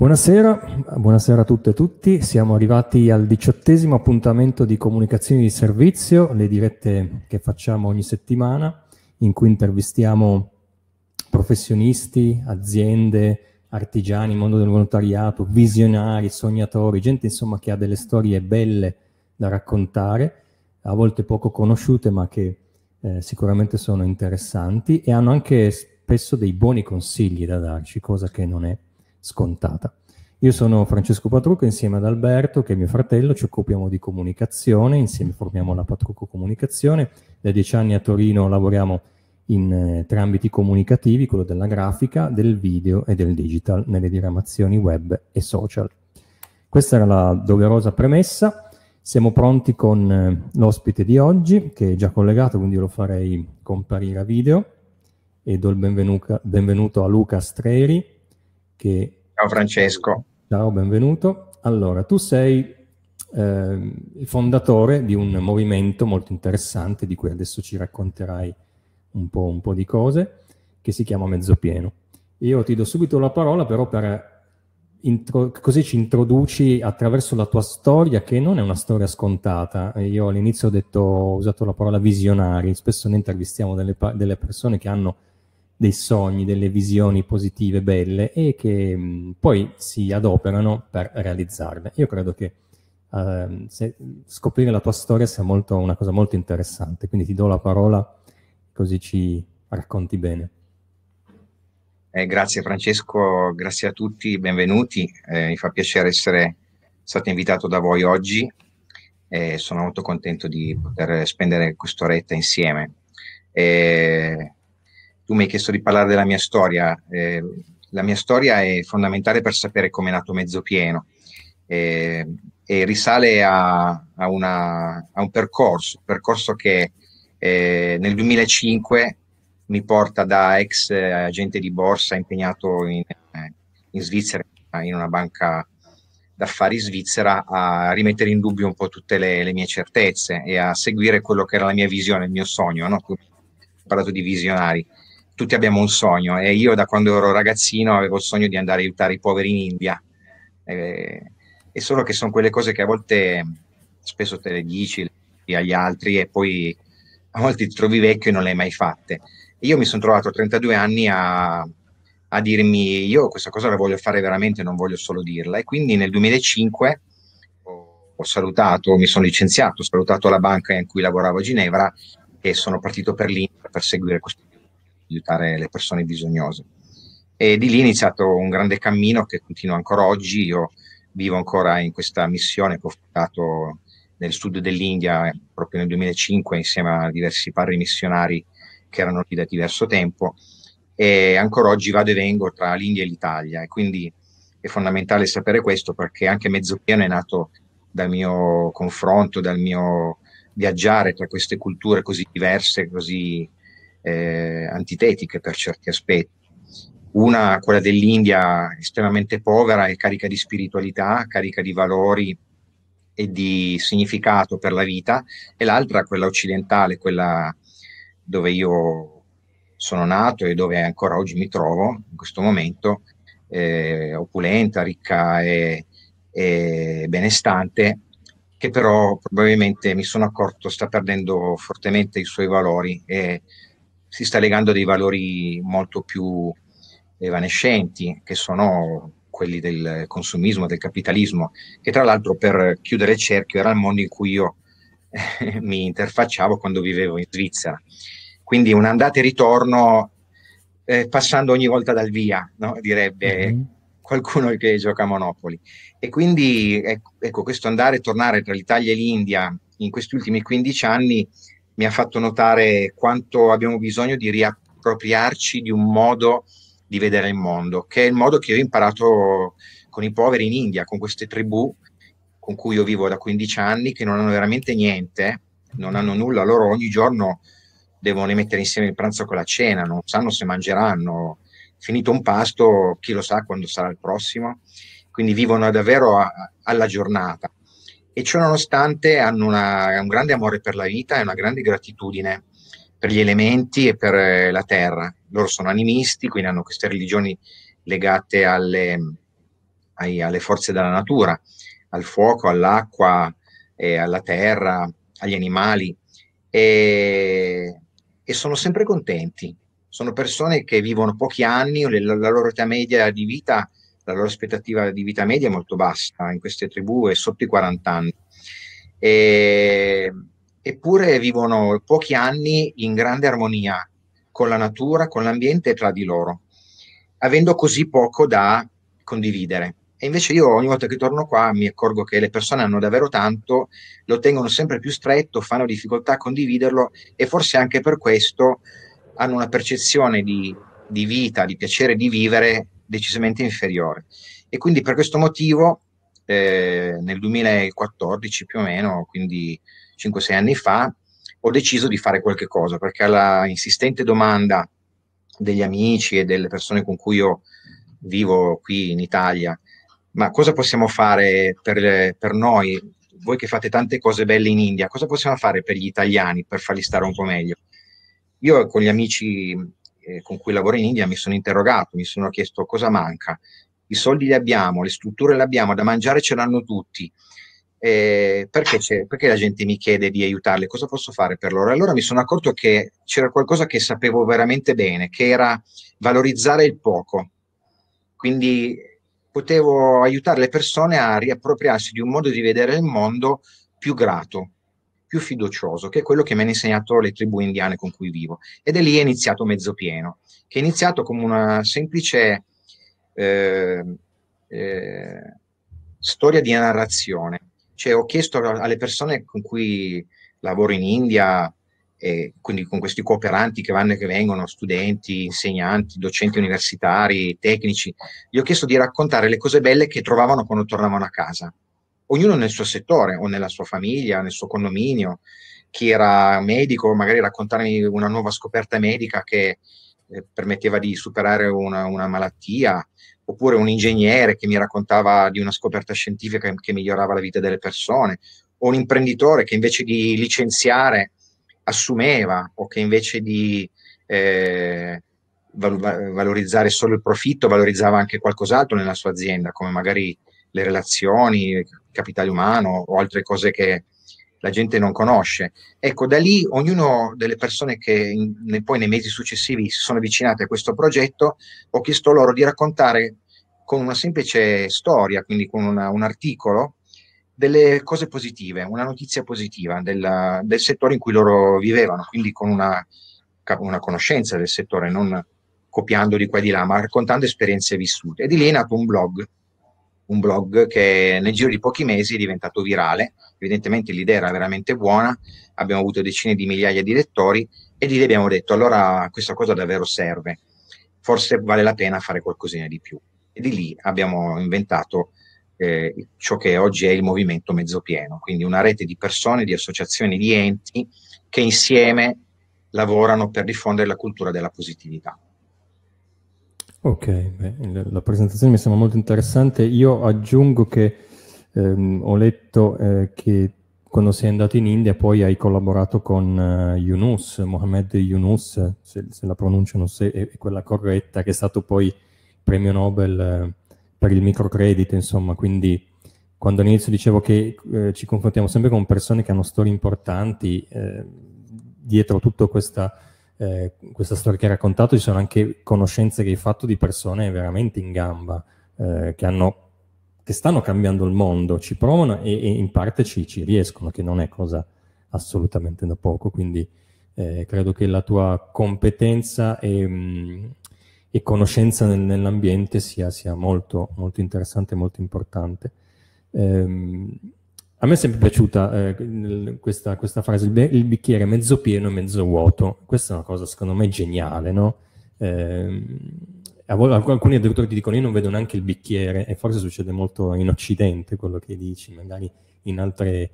Buonasera, buonasera a tutte e tutti. Siamo arrivati al diciottesimo appuntamento di comunicazioni di servizio, le dirette che facciamo ogni settimana, in cui intervistiamo professionisti, aziende, artigiani, mondo del volontariato, visionari, sognatori, gente insomma che ha delle storie belle da raccontare, a volte poco conosciute ma che eh, sicuramente sono interessanti e hanno anche spesso dei buoni consigli da darci, cosa che non è scontata. Io sono Francesco Patrucco insieme ad Alberto, che è mio fratello, ci occupiamo di comunicazione, insieme formiamo la Patrucco Comunicazione. Da dieci anni a Torino lavoriamo in eh, tre ambiti comunicativi, quello della grafica, del video e del digital, nelle diramazioni web e social. Questa era la doverosa premessa. Siamo pronti con eh, l'ospite di oggi, che è già collegato, quindi lo farei comparire a video. E do il benvenuto a Luca Streri, che Ciao Francesco. Ciao, benvenuto. Allora, tu sei eh, fondatore di un movimento molto interessante di cui adesso ci racconterai un po', un po', di cose, che si chiama Mezzopieno. Io ti do subito la parola però per intro- così ci introduci attraverso la tua storia che non è una storia scontata. Io all'inizio ho, detto, ho usato la parola visionari, spesso ne intervistiamo delle, pa- delle persone che hanno dei sogni, delle visioni positive, belle e che mh, mm, poi si adoperano per realizzarle. Io credo che uh, se, scoprire la tua storia sia molto, una cosa molto interessante, quindi ti do la parola così ci racconti bene. Eh, grazie Francesco, grazie a tutti, benvenuti. Eh, mi fa piacere essere stato invitato da voi oggi e sono molto contento di poter spendere quest'oretta insieme. Eh, tu mi hai chiesto di parlare della mia storia. Eh, la mia storia è fondamentale per sapere come è nato Mezzo Pieno eh, e risale a, a, una, a, un percorso, percorso che eh, nel 2005 mi porta da ex eh, agente di borsa impegnato in, eh, in Svizzera, in una banca d'affari svizzera, a rimettere in dubbio un po' tutte le, le, mie certezze e a seguire quello che era la mia visione, il mio sogno. No? Tu parlato di visionari tutti abbiamo un sogno e io da quando ero ragazzino avevo il sogno di andare a aiutare i poveri in India. Eh, e, è solo che sono quelle cose che a volte spesso te le dici agli altri e poi a volte ti trovi vecchio e non le hai mai fatte. E io mi sono trovato a 32 anni a, a dirmi io questa cosa la voglio fare veramente, non voglio solo dirla. E quindi nel 2005 ho salutato, mi sono licenziato, ho salutato la banca in cui lavoravo a Ginevra e sono partito per l'India per seguire questo aiutare le persone bisognose. E di lì è iniziato un grande cammino che continua ancora oggi. Io vivo ancora in questa missione che ho fatto nel sud dell'India proprio nel 2005 insieme a diversi padri missionari che erano lì da diverso tempo e ancora oggi vado e vengo tra l'India e l'Italia e quindi è fondamentale sapere questo perché anche mezzo pieno è nato dal mio confronto, dal mio viaggiare tra queste culture così diverse, così eh, antitetiche per certi aspetti. Una, quella dell'India, estremamente povera e carica di spiritualità, carica di valori e di significato per la vita, e l'altra, quella occidentale, quella dove io sono nato e dove ancora oggi mi trovo in questo momento, eh, opulenta, ricca e, e benestante, che però probabilmente mi sono accorto sta perdendo fortemente i suoi valori e si sta legando dei valori molto più evanescenti, che sono quelli del consumismo, del capitalismo, che tra l'altro per chiudere il cerchio era il mondo in cui io eh, mi interfacciavo quando vivevo in Svizzera. Quindi un andata e ritorno eh, passando ogni volta dal via, no? direbbe mm-hmm. qualcuno che gioca a Monopoli. E quindi ecco, ecco, questo andare e tornare tra l'Italia e l'India in questi ultimi 15 anni mi ha fatto notare quanto abbiamo bisogno di riappropriarci di un modo di vedere il mondo, che è il modo che io ho imparato con i poveri in India, con queste tribù con cui io vivo da 15 anni, che non hanno veramente niente, non hanno nulla, loro ogni giorno devono mettere insieme il pranzo con la cena, non sanno se mangeranno, finito un pasto, chi lo sa quando sarà il prossimo, quindi vivono davvero a, alla giornata e ciononostante hanno una, un grande amore per la vita e una grande gratitudine per gli elementi e per eh, la terra. Loro sono animisti, quindi hanno queste religioni legate alle, ai, alle forze della natura, al fuoco, all'acqua, eh, alla terra, agli animali e, e, sono sempre contenti. Sono persone che vivono pochi anni, la loro età media di vita è la loro aspettativa di vita media è molto bassa, in queste tribù è sotto i 40 anni. E, ehm, eppure vivono pochi anni in grande armonia con la natura, con l'ambiente e tra di loro, avendo così poco da condividere. E invece io ogni volta che torno qua mi accorgo che le persone hanno davvero tanto, lo tengono sempre più stretto, fanno difficoltà a condividerlo e forse anche per questo hanno una percezione di, di vita, di piacere di vivere decisamente inferiore. E quindi per questo motivo eh, nel 2014 più o meno, quindi 5-6 anni fa, ho deciso di fare qualche cosa perché alla insistente domanda degli amici e delle persone con cui io vivo qui in Italia, ma cosa possiamo fare per, per noi, voi che fate tante cose belle in India, cosa possiamo fare per gli italiani per farli stare un po' meglio? Io con gli amici eh, con cui lavoro in India mi sono interrogato, mi sono chiesto cosa manca. I soldi li abbiamo, le strutture le abbiamo, da mangiare ce l'hanno tutti. Eh, perché, perché, la gente mi chiede di aiutarli? Cosa posso fare per loro? Allora mi sono accorto che c'era qualcosa che sapevo veramente bene, che era valorizzare il poco. Quindi potevo aiutare le persone a riappropriarsi di un modo di vedere il mondo più grato, più fiducioso, che è quello che mi hanno insegnato le tribù indiane con cui vivo. Ed è lì è iniziato Mezzo Pieno, che è iniziato come una semplice eh, eh, storia di narrazione. Cioè ho chiesto alle persone con cui lavoro in India, e quindi con questi cooperanti che vanno e che vengono, studenti, insegnanti, docenti universitari, tecnici, gli ho chiesto di raccontare le cose belle che trovavano quando tornavano a casa ognuno nel suo settore o nella sua famiglia, nel suo condominio. Chi era medico, magari raccontarmi una nuova scoperta medica che eh, permetteva di superare una, una, malattia, oppure un ingegnere che mi raccontava di una scoperta scientifica che, migliorava la vita delle persone, o un imprenditore che invece di licenziare assumeva o che invece di eh, valorizzare solo il profitto valorizzava anche qualcos'altro nella sua azienda, come magari le relazioni, il capitale umano o altre cose che la gente non conosce. Ecco, da lì ognuno delle persone che in, poi nei mesi successivi si sono avvicinate a questo progetto, ho chiesto loro di raccontare con una semplice storia, quindi con una, un articolo, delle cose positive, una notizia positiva della, del settore in cui loro vivevano, quindi con una, una conoscenza del settore, non copiando di qua e di là, ma raccontando esperienze vissute. E di lì è nato un blog un blog che nel giro di pochi mesi è diventato virale. Evidentemente l'idea era veramente buona, abbiamo avuto decine di migliaia di lettori e lì abbiamo detto allora questa cosa davvero serve, forse vale la pena fare qualcosina di più. E di lì abbiamo inventato eh, ciò che oggi è il movimento mezzo pieno, quindi una rete di persone, di associazioni, di enti che insieme lavorano per diffondere la cultura della positività. Ok, beh, la presentazione mi sembra molto interessante. Io aggiungo che ehm, ho letto eh, che quando sei andato in India poi hai collaborato con uh, Yunus, Mohamed Yunus, se, se la pronuncia non se, è, quella corretta, che è stato poi premio Nobel eh, per il microcredito, insomma, quindi quando all'inizio dicevo che eh, ci confrontiamo sempre con persone che hanno storie importanti, eh, dietro tutta questa eh, questa storia che hai raccontato, ci sono anche conoscenze che hai fatto di persone veramente in gamba, eh, che, hanno, che, stanno cambiando il mondo, ci provano e, e in parte ci, ci, riescono, che non è cosa assolutamente da poco. Quindi eh, credo che la tua competenza e, mh, mm, e conoscenza nel, nell'ambiente sia, sia molto, molto, interessante e molto importante. Ehm, a me è sempre piaciuta eh, questa, questa, frase, il, be- il, bicchiere mezzo pieno e mezzo vuoto. Questa è una cosa secondo me geniale, no? Eh, volte, alcuni addirittura ti dicono io non vedo neanche il bicchiere e forse succede molto in Occidente quello che dici, magari in altre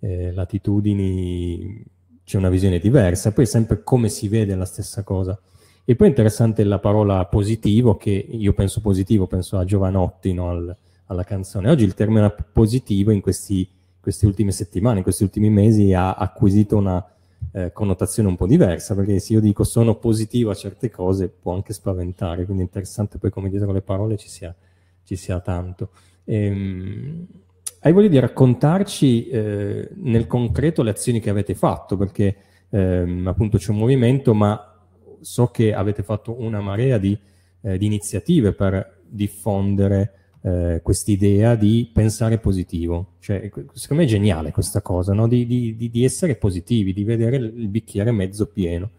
eh, latitudini c'è una visione diversa, poi è sempre come si vede la stessa cosa. E poi è interessante la parola positivo, che io penso positivo, penso a Giovanotti, no? Al, alla canzone. Oggi il termine positivo in questi queste ultime settimane, in questi ultimi mesi ha acquisito una eh, connotazione un po' diversa, perché se io dico sono positivo a certe cose può anche spaventare, quindi è interessante poi come dietro le parole ci sia, ci sia tanto. Ehm, hai voglia di raccontarci eh, nel concreto le azioni che avete fatto, perché ehm, appunto c'è un movimento, ma so che avete fatto una marea di, eh, di iniziative per diffondere eh, quest'idea di pensare positivo. Cioè, secondo me è geniale questa cosa, no? di, di, di, essere positivi, di vedere il bicchiere mezzo pieno.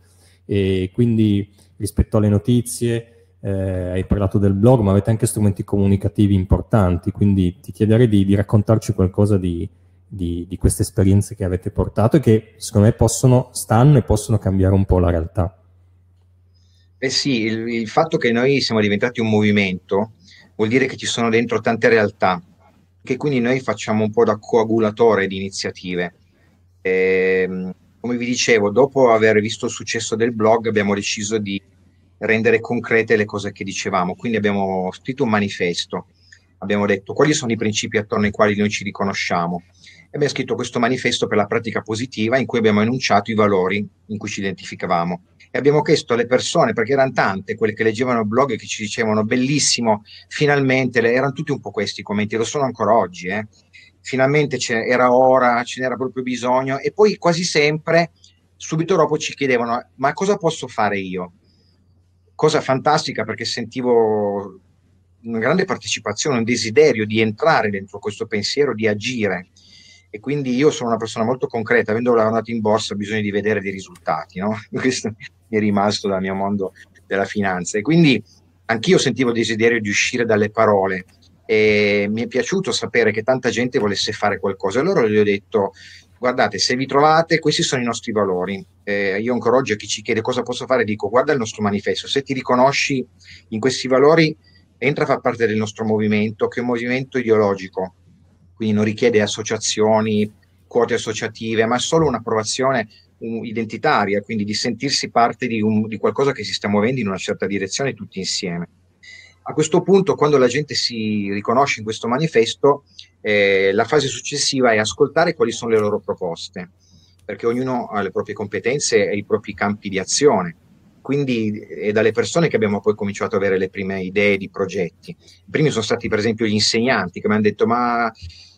E quindi rispetto alle notizie, eh, hai parlato del blog, ma avete anche strumenti comunicativi importanti, quindi ti chiederei di, di raccontarci qualcosa di, di, di, queste esperienze che avete portato e che secondo me possono, stanno e possono cambiare un po' la realtà. Eh sì, il, il fatto che noi siamo diventati un movimento vuol dire che ci sono dentro tante realtà, che quindi noi facciamo un po' da coagulatore di iniziative. E, ehm, come vi dicevo, dopo aver visto il successo del blog abbiamo deciso di rendere concrete le cose che dicevamo, quindi abbiamo scritto un manifesto abbiamo detto quali sono i principi attorno ai quali noi ci riconosciamo. E abbiamo scritto questo manifesto per la pratica positiva in cui abbiamo enunciato i valori in cui ci identificavamo. E abbiamo chiesto alle persone, perché erano tante quelle che leggevano il blog e che ci dicevano bellissimo, finalmente, erano tutti un po' questi i commenti, lo sono ancora oggi, eh. finalmente era ora, ce n'era proprio bisogno. E poi quasi sempre, subito dopo ci chiedevano, ma cosa posso fare io? Cosa fantastica perché sentivo una grande partecipazione, un desiderio di entrare dentro questo pensiero, di agire. E quindi io sono una persona molto concreta, avendo lavorato in borsa ho bisogno di vedere dei risultati, no? Questo mi è rimasto dal mio mondo della finanza. E quindi anch'io sentivo il desiderio di uscire dalle parole e mi è piaciuto sapere che tanta gente volesse fare qualcosa. Allora gli ho detto, guardate, se vi trovate, questi sono i nostri valori. Eh, io ancora oggi a chi ci chiede cosa posso fare, dico guarda il nostro manifesto, se ti riconosci in questi valori entra a far parte del nostro movimento, che è un movimento ideologico, quindi non richiede associazioni, quote associative, ma è solo un'approvazione identitaria, quindi di sentirsi parte di, un, di qualcosa che si sta muovendo in una certa direzione tutti insieme. A questo punto, quando la gente si riconosce in questo manifesto, eh, la fase successiva è ascoltare quali sono le loro proposte, perché ognuno ha le proprie competenze e i propri campi di azione quindi è eh, dalle persone che abbiamo poi cominciato ad avere le prime idee di progetti. I primi sono stati per esempio gli insegnanti che mi hanno detto ma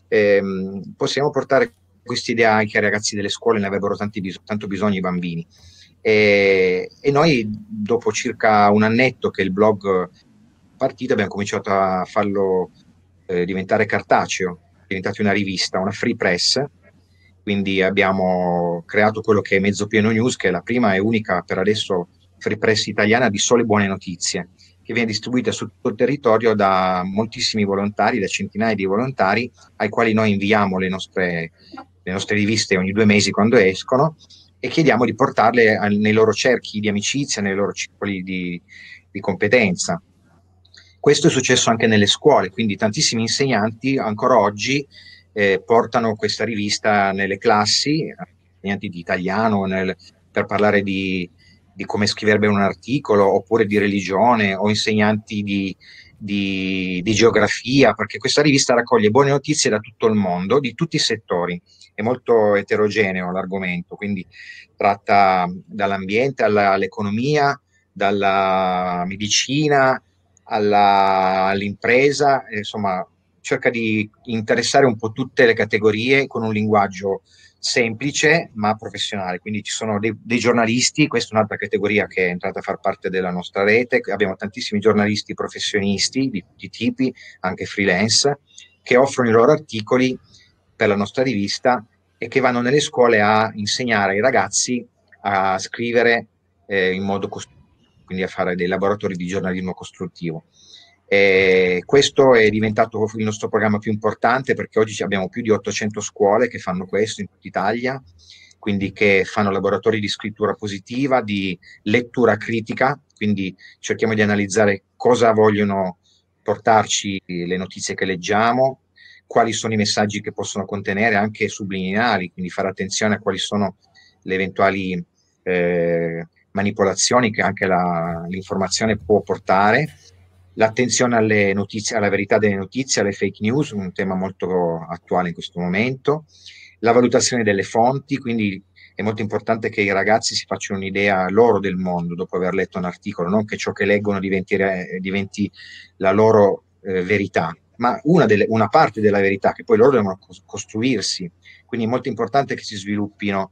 ehm, possiamo portare questa idea anche ai ragazzi delle scuole, ne avrebbero bis- tanto bisogno i bambini. E, e, noi dopo circa un annetto che il blog partito abbiamo cominciato a farlo eh, diventare cartaceo, è diventati una rivista, una free press, quindi abbiamo creato quello che è Mezzo Pieno News, che è la prima e unica per adesso Free Press italiana di Sole Buone Notizie, che viene distribuita su tutto il territorio da moltissimi volontari, da centinaia di volontari, ai quali noi inviamo le nostre, le nostre riviste ogni due mesi quando escono e chiediamo di portarle nei loro cerchi di amicizia, nei loro circoli di, di competenza. Questo è successo anche nelle scuole, quindi tantissimi insegnanti ancora oggi eh, portano questa rivista nelle classi, insegnanti di italiano, nel, per parlare di di come scriverebbe un articolo, oppure di religione, o insegnanti di, di, di, geografia, perché questa rivista raccoglie buone notizie da tutto il mondo, di tutti i settori. È molto eterogeneo l'argomento, quindi tratta dall'ambiente alla, all'economia, dalla medicina alla, all'impresa, insomma cerca di interessare un po' tutte le categorie con un linguaggio semplice ma professionale, quindi ci sono dei, dei, giornalisti, questa è un'altra categoria che è entrata a far parte della nostra rete, abbiamo tantissimi giornalisti professionisti di tutti i tipi, anche freelance, che offrono i loro articoli per la nostra rivista e che vanno nelle scuole a insegnare ai ragazzi a scrivere eh, in modo costruttivo, quindi a fare dei laboratori di giornalismo costruttivo. E eh, questo è diventato il nostro programma più importante perché oggi abbiamo più di 800 scuole che fanno questo in tutta Italia, quindi che fanno laboratori di scrittura positiva, di lettura critica, quindi cerchiamo di analizzare cosa vogliono portarci le notizie che leggiamo, quali sono i messaggi che possono contenere anche subliminali, quindi fare attenzione a quali sono le eventuali eh, manipolazioni che anche la, l'informazione può portare l'attenzione alle notizie, alla verità delle notizie, alle fake news, un tema molto attuale in questo momento, la valutazione delle fonti, quindi è molto importante che i ragazzi si facciano un'idea loro del mondo dopo aver letto un articolo, non che ciò che leggono diventi, diventi la loro eh, verità, ma una, delle, una, parte della verità che poi loro devono costruirsi. Quindi è molto importante che si sviluppino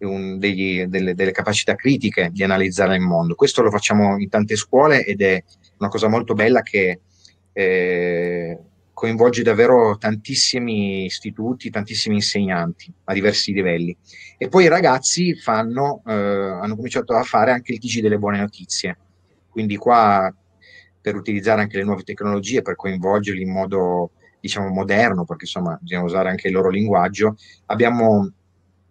un, degli, delle, delle, capacità critiche di analizzare il mondo. Questo lo facciamo in tante scuole ed è una cosa molto bella che eh, coinvolge davvero tantissimi istituti, tantissimi insegnanti a diversi livelli. E poi i ragazzi fanno, eh, hanno cominciato a fare anche il TG delle buone notizie, quindi qua per utilizzare anche le nuove tecnologie, per coinvolgerli in modo diciamo moderno, perché insomma bisogna usare anche il loro linguaggio, abbiamo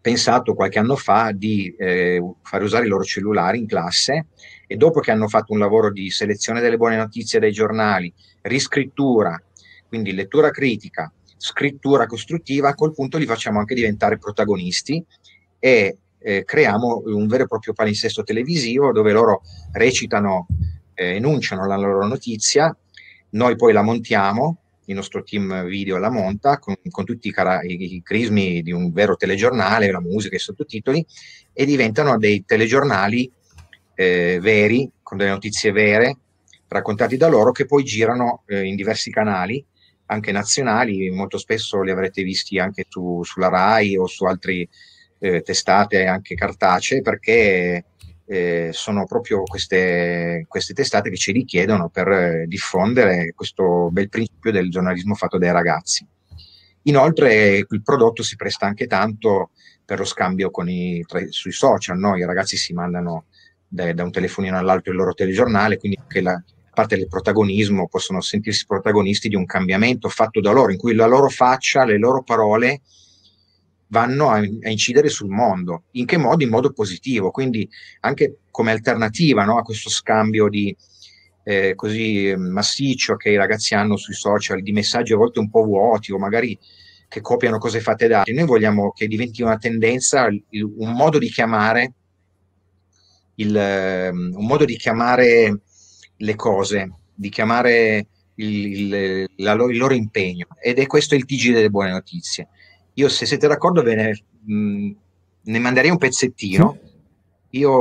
pensato qualche anno fa di eh, fare usare i loro cellulari in classe e dopo che hanno fatto un lavoro di selezione delle buone notizie dai giornali, riscrittura, quindi lettura critica, scrittura costruttiva, a quel punto li facciamo anche diventare protagonisti e eh, creiamo un vero e proprio palinsesto televisivo dove loro recitano, eh, enunciano la loro notizia, noi poi la montiamo, il nostro team video la monta con, con tutti i, cara- i, crismi di un vero telegiornale, la musica, i sottotitoli e diventano dei telegiornali eh, veri, con delle notizie vere, raccontati da loro, che poi girano eh, in diversi canali, anche nazionali, molto spesso li avrete visti anche tu, sulla RAI o su altre eh, testate, anche cartacee, perché eh, sono proprio queste, queste, testate che ci richiedono per eh, diffondere questo bel principio del giornalismo fatto dai ragazzi. Inoltre il prodotto si presta anche tanto per lo scambio i, tra, sui social, no? i ragazzi si mandano da, da un telefonino all'altro il loro telegiornale, quindi anche la, parte del protagonismo, possono sentirsi protagonisti di un cambiamento fatto da loro, in cui la loro faccia, le loro parole vanno a, a incidere sul mondo. In che modo? In modo positivo. Quindi anche come alternativa no, a questo scambio di, eh, così eh, massiccio che i ragazzi hanno sui social, di messaggi a volte un po' vuoti o magari che copiano cose fatte da altri, noi vogliamo che diventi una tendenza, un modo di chiamare il, ehm, un modo di chiamare le cose, di chiamare il, il, la, il, loro impegno ed è questo il TG delle buone notizie. Io se siete d'accordo ve ne, mh, ne manderei un pezzettino. Io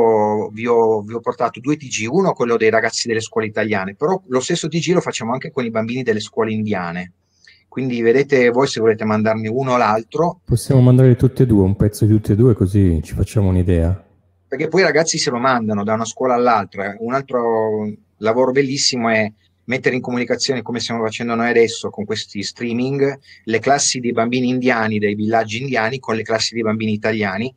vi ho, vi ho, portato due TG, uno quello dei ragazzi delle scuole italiane, però lo stesso TG lo facciamo anche con i bambini delle scuole indiane. Quindi vedete voi se volete mandarne uno o l'altro. Possiamo mandare tutti e due, un pezzo di tutti e due così ci facciamo un'idea perché poi i ragazzi se lo mandano da una scuola all'altra. Un altro lavoro bellissimo è mettere in comunicazione, come stiamo facendo noi adesso con questi streaming, le classi di bambini indiani dei villaggi indiani con le classi di bambini italiani.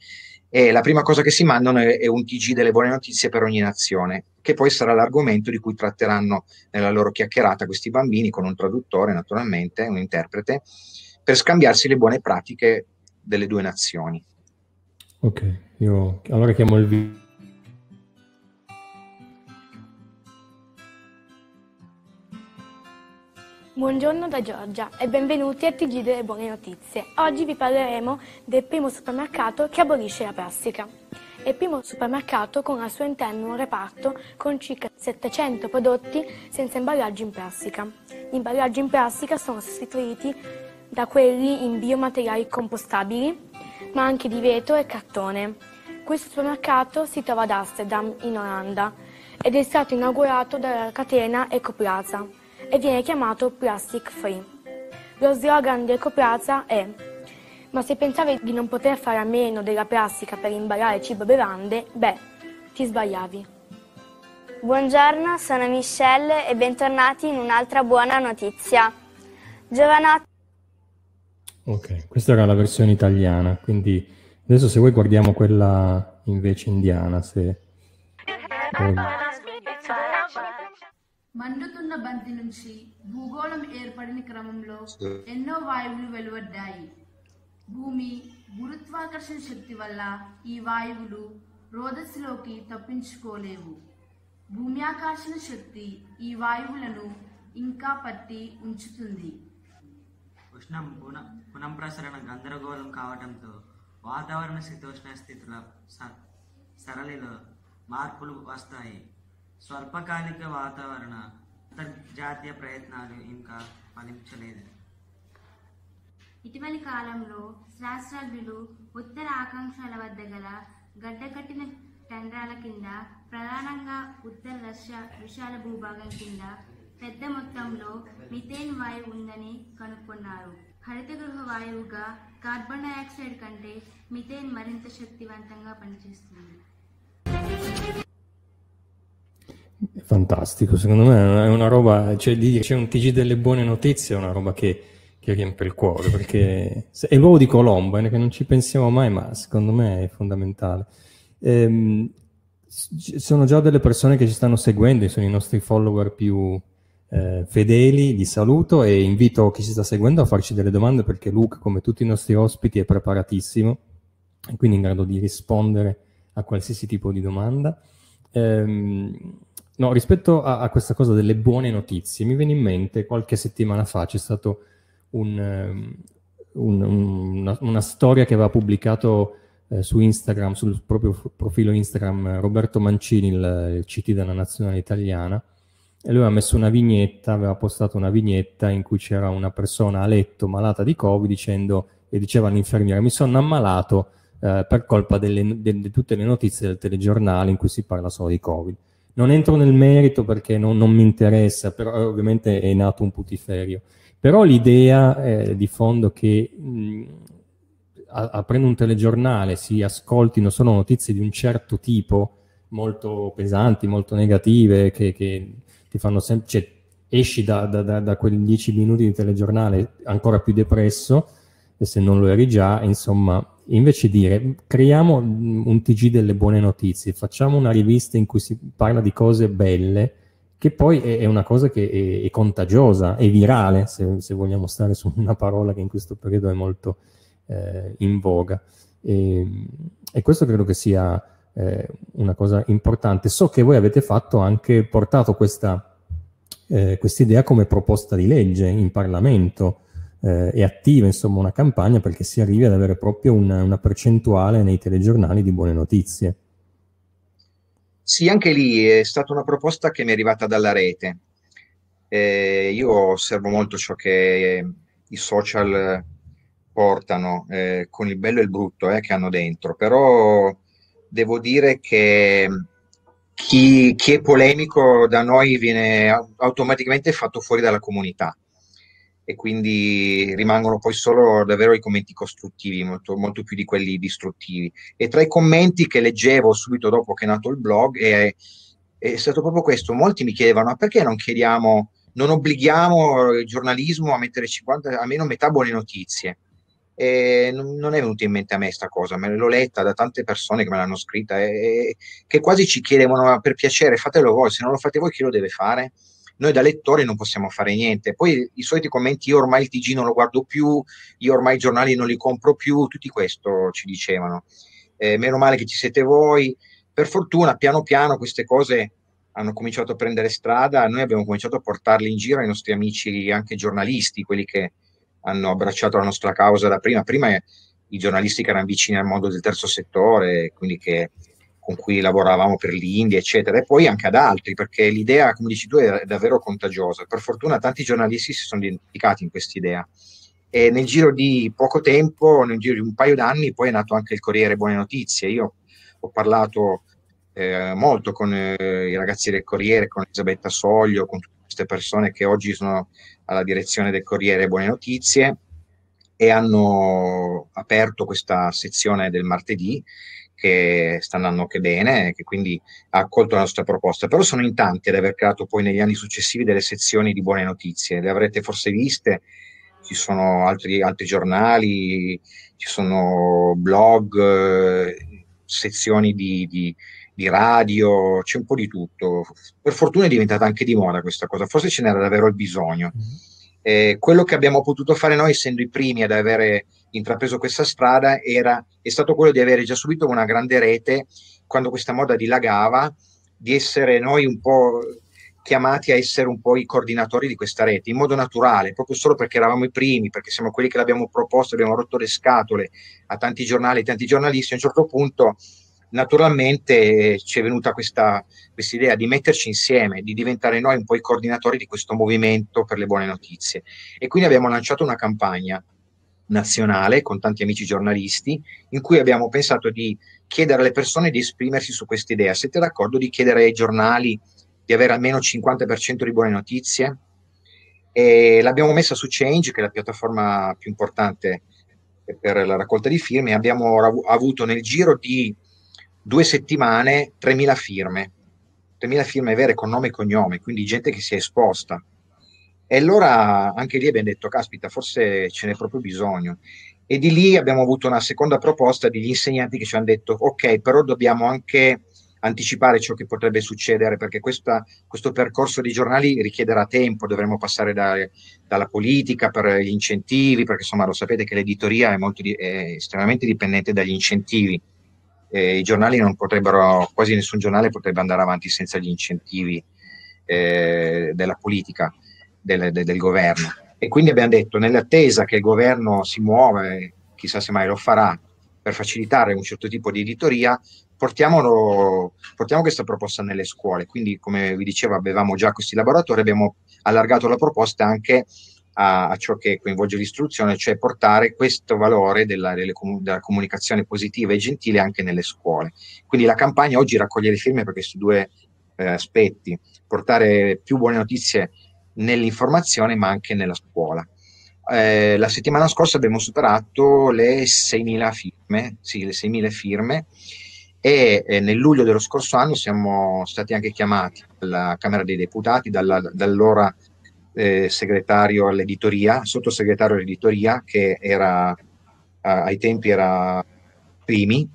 E la prima cosa che si mandano è un TG delle buone notizie per ogni nazione, che poi sarà l'argomento di cui tratteranno nella loro chiacchierata questi bambini, con un traduttore naturalmente, un interprete, per scambiarsi le buone pratiche delle due nazioni. Ok, io allora chiamo il video. Buongiorno da Giorgia e benvenuti a TG delle Buone Notizie. Oggi vi parleremo del primo supermercato che abolisce la plastica. È il primo supermercato con al suo interno un reparto con circa 700 prodotti senza imballaggi in plastica. Gli imballaggi in plastica sono sostituiti da quelli in biomateriali compostabili ma anche di vetro e cartone. Questo supermercato si trova ad Amsterdam, in Olanda, ed è stato inaugurato dalla catena Ecoplaza e viene chiamato Plastic Free. Lo slogan di Ecoplaza è ma se pensavi di non poter fare a meno della plastica per imballare cibo e bevande, beh, ti sbagliavi. Buongiorno, sono Michelle e bentornati in un'altra buona notizia. Giovanotti Ok, questa era la versione italiana, quindi adesso se vuoi guardiamo quella invece indiana, se... మండుతున్న బంతి నుంచి భూగోళం ఏర్పడిన క్రమంలో ఎన్నో వాయువులు వెలువడ్డాయి భూమి గురుత్వాకర్షణ శక్తి వల్ల ఈ వాయువులు రోదస్సులోకి తప్పించుకోలేవు భూమ్యాకర్షణ శక్తి ఈ వాయువులను ఇంకా పట్టి ఉంచుతుంది ఉష్ణం గుణ గుణప్రసరణ గందరగోళం కావడంతో వాతావరణ శీతోష్ణ స్థితుల సరళిలో మార్పులు వస్తాయి స్వల్పకాలిక వాతావరణ అంతర్జాతీయ ప్రయత్నాలు ఇంకా ఫలించలేదు ఇటీవలి కాలంలో శాస్త్రజ్ఞులు ఉత్తర ఆకాంక్షల వద్ద గల గడ్డకట్టిన టండ్రాల కింద ప్రధానంగా ఉత్తర రష్యా విశాల భూభాగం కింద పెద్ద మొత్తంలో మిథేన్ వాయువు ఉందని కనుక్కున్నారు హరితగృహ వాయువుగా కార్బన్ డయాక్సైడ్ కంటే మిథేన్ మరింత శక్తివంతంగా పనిచేస్తుంది Fantastico, secondo me è una roba, cioè, c'è un TG delle buone notizie, è una roba che, che riempie il cuore, perché è l'uovo di Colombo, eh, che non ci pensiamo mai, ma secondo me è fondamentale. Ehm, sono già delle persone che ci stanno seguendo, sono i nostri follower più, eh, fedeli, li saluto e invito chi ci sta seguendo a farci delle domande perché Luke, come tutti i nostri ospiti, è preparatissimo e quindi in grado di rispondere a qualsiasi tipo di domanda. Ehm, no, rispetto a, a, questa cosa delle buone notizie, mi viene in mente qualche settimana fa c'è stato un, ehm, un, una, una, storia che aveva pubblicato eh, su Instagram, sul proprio profilo Instagram, Roberto Mancini, il, il CT della nazionale italiana, e lui ha messo una vignetta, aveva postato una vignetta in cui c'era una persona a letto malata di Covid dicendo, e diceva all'infermiera mi sono ammalato eh, per colpa di tutte le notizie del telegiornale in cui si parla solo di Covid. Non entro nel merito perché non, non mi interessa, però eh, ovviamente è nato un putiferio. Però l'idea eh, di fondo che mh, mm, aprendo un telegiornale si ascoltino solo notizie di un certo tipo, molto pesanti, molto negative, che, che ti fanno sempre, cioè, esci da, da, da, da quei dieci minuti di telegiornale ancora più depresso, e se non lo eri già, insomma, invece dire creiamo un TG delle buone notizie, facciamo una rivista in cui si parla di cose belle, che poi è, è una cosa che è, è contagiosa, è virale, se, se, vogliamo stare su una parola che in questo periodo è molto eh, in voga. E, ehm, e questo credo che sia eh, una cosa importante. So che voi avete fatto anche, portato questa eh, idea come proposta di legge in Parlamento eh, e attiva insomma una campagna perché si arrivi ad avere proprio una, una percentuale nei telegiornali di buone notizie. Sì, anche lì è stata una proposta che mi è arrivata dalla rete. Eh, io osservo molto ciò che eh, i social eh, portano, eh, con il bello e il brutto eh, che hanno dentro, però devo dire che mm, chi, chi, è polemico da noi viene automaticamente fatto fuori dalla comunità e quindi rimangono poi solo davvero i commenti costruttivi, molto, molto più di quelli distruttivi. E tra i commenti che leggevo subito dopo che è nato il blog è, è stato proprio questo, molti mi chiedevano ma perché non chiediamo, non obblighiamo il giornalismo a mettere 50, almeno metà buone notizie? E non è venuta in mente a me questa cosa, me l'ho letta da tante persone che me l'hanno scritta e che quasi ci chiedevano per piacere fatelo voi, se non lo fate voi chi lo deve fare? Noi da lettori non possiamo fare niente. Poi i soliti commenti, io ormai il TG non lo guardo più, io ormai i giornali non li compro più, tutti questo ci dicevano. Eh, meno male che ci siete voi. Per fortuna, piano piano queste cose hanno cominciato a prendere strada, noi abbiamo cominciato a portarle in giro ai nostri amici anche giornalisti, quelli che hanno abbracciato la nostra causa da prima. Prima eh, i giornalisti che erano vicini al mondo del terzo settore, quindi che, con cui lavoravamo per l'India, eccetera, e poi anche ad altri, perché l'idea, come dici tu, è davvero contagiosa. Per fortuna tanti giornalisti si sono identificati in quest'idea. E nel giro di poco tempo, nel giro di un paio d'anni, poi è nato anche il Corriere Buone Notizie. Io ho parlato eh, molto con eh, i ragazzi del Corriere, con Elisabetta Soglio, con tutti queste persone che oggi sono alla direzione del Corriere Buone Notizie e hanno aperto questa sezione del martedì che sta andando anche bene e che quindi ha accolto la nostra proposta. Però sono in tanti ad aver creato poi negli anni successivi delle sezioni di buone notizie, le avrete forse viste, ci sono altri, altri giornali, ci sono blog, eh, sezioni di, di, di radio, c'è un po' di tutto. Per fortuna è diventata anche di moda questa cosa, forse ce n'era davvero il bisogno. Mm-hmm. Eh, quello che abbiamo potuto fare noi, essendo i primi ad avere intrapreso questa strada, era, è stato quello di avere già subito una grande rete quando questa moda dilagava, di essere noi un po' chiamati a essere un po' i coordinatori di questa rete, in modo naturale, proprio solo perché eravamo i primi, perché siamo quelli che l'abbiamo proposto, abbiamo rotto le scatole a tanti giornali, tanti giornalisti, a un certo punto naturalmente ci è venuta questa idea di metterci insieme, di diventare noi un po' i coordinatori di questo movimento per le buone notizie. E quindi abbiamo lanciato una campagna nazionale con tanti amici giornalisti in cui abbiamo pensato di chiedere alle persone di esprimersi su questa idea. Siete d'accordo di chiedere ai giornali di avere almeno il 50% di buone notizie? E l'abbiamo messa su Change, che è la piattaforma più importante per la raccolta di firme, abbiamo avuto nel giro di due settimane 3.000 firme, 3.000 firme vere con nome e cognome, quindi gente che si è esposta. E allora anche lì abbiamo detto, caspita, forse ce n'è proprio bisogno. E di lì abbiamo avuto una seconda proposta degli insegnanti che ci hanno detto, ok, però dobbiamo anche anticipare ciò che potrebbe succedere, perché questa, questo percorso dei giornali richiederà tempo, dovremo passare da, dalla politica per gli incentivi, perché insomma lo sapete che l'editoria è, molto, è estremamente dipendente dagli incentivi eh, i giornali non potrebbero, quasi nessun giornale potrebbe andare avanti senza gli incentivi eh, della politica, del, del, del, governo. E quindi abbiamo detto, nell'attesa che il governo si muove, chissà se mai lo farà, per facilitare un certo tipo di editoria, portiamolo, portiamo questa proposta nelle scuole. Quindi, come vi dicevo, avevamo già questi laboratori, abbiamo allargato la proposta anche a, a ciò che coinvolge l'istruzione, cioè portare questo valore della, comu- della, comunicazione positiva e gentile anche nelle scuole. Quindi la campagna oggi raccoglie le firme per questi due eh, aspetti, portare più buone notizie nell'informazione ma anche nella scuola. Eh, la settimana scorsa abbiamo superato le 6.000 firme, sì, le 6.000 firme e nel luglio dello scorso anno siamo stati anche chiamati dalla Camera dei Deputati, dalla, dall'ora eh, segretario all'editoria, sottosegretario all'editoria che era, ai tempi era Primi,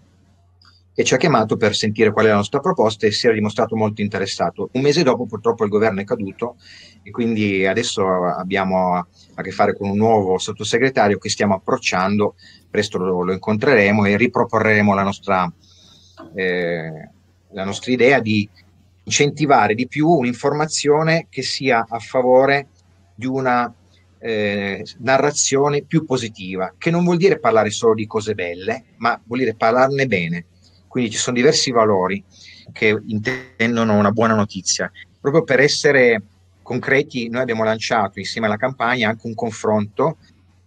e ci ha chiamato per sentire qual è la nostra proposta e si era dimostrato molto interessato. Un mese dopo purtroppo il governo è caduto e quindi adesso abbiamo a che fare con un nuovo sottosegretario che stiamo approcciando, presto lo, lo incontreremo e riproporremo la nostra, eh, la nostra idea di incentivare di più un'informazione che sia a favore di una eh, narrazione più positiva, che non vuol dire parlare solo di cose belle, ma vuol dire parlarne bene. Quindi ci sono diversi valori che intendono una buona notizia. Proprio per essere concreti, noi abbiamo lanciato insieme alla campagna anche un confronto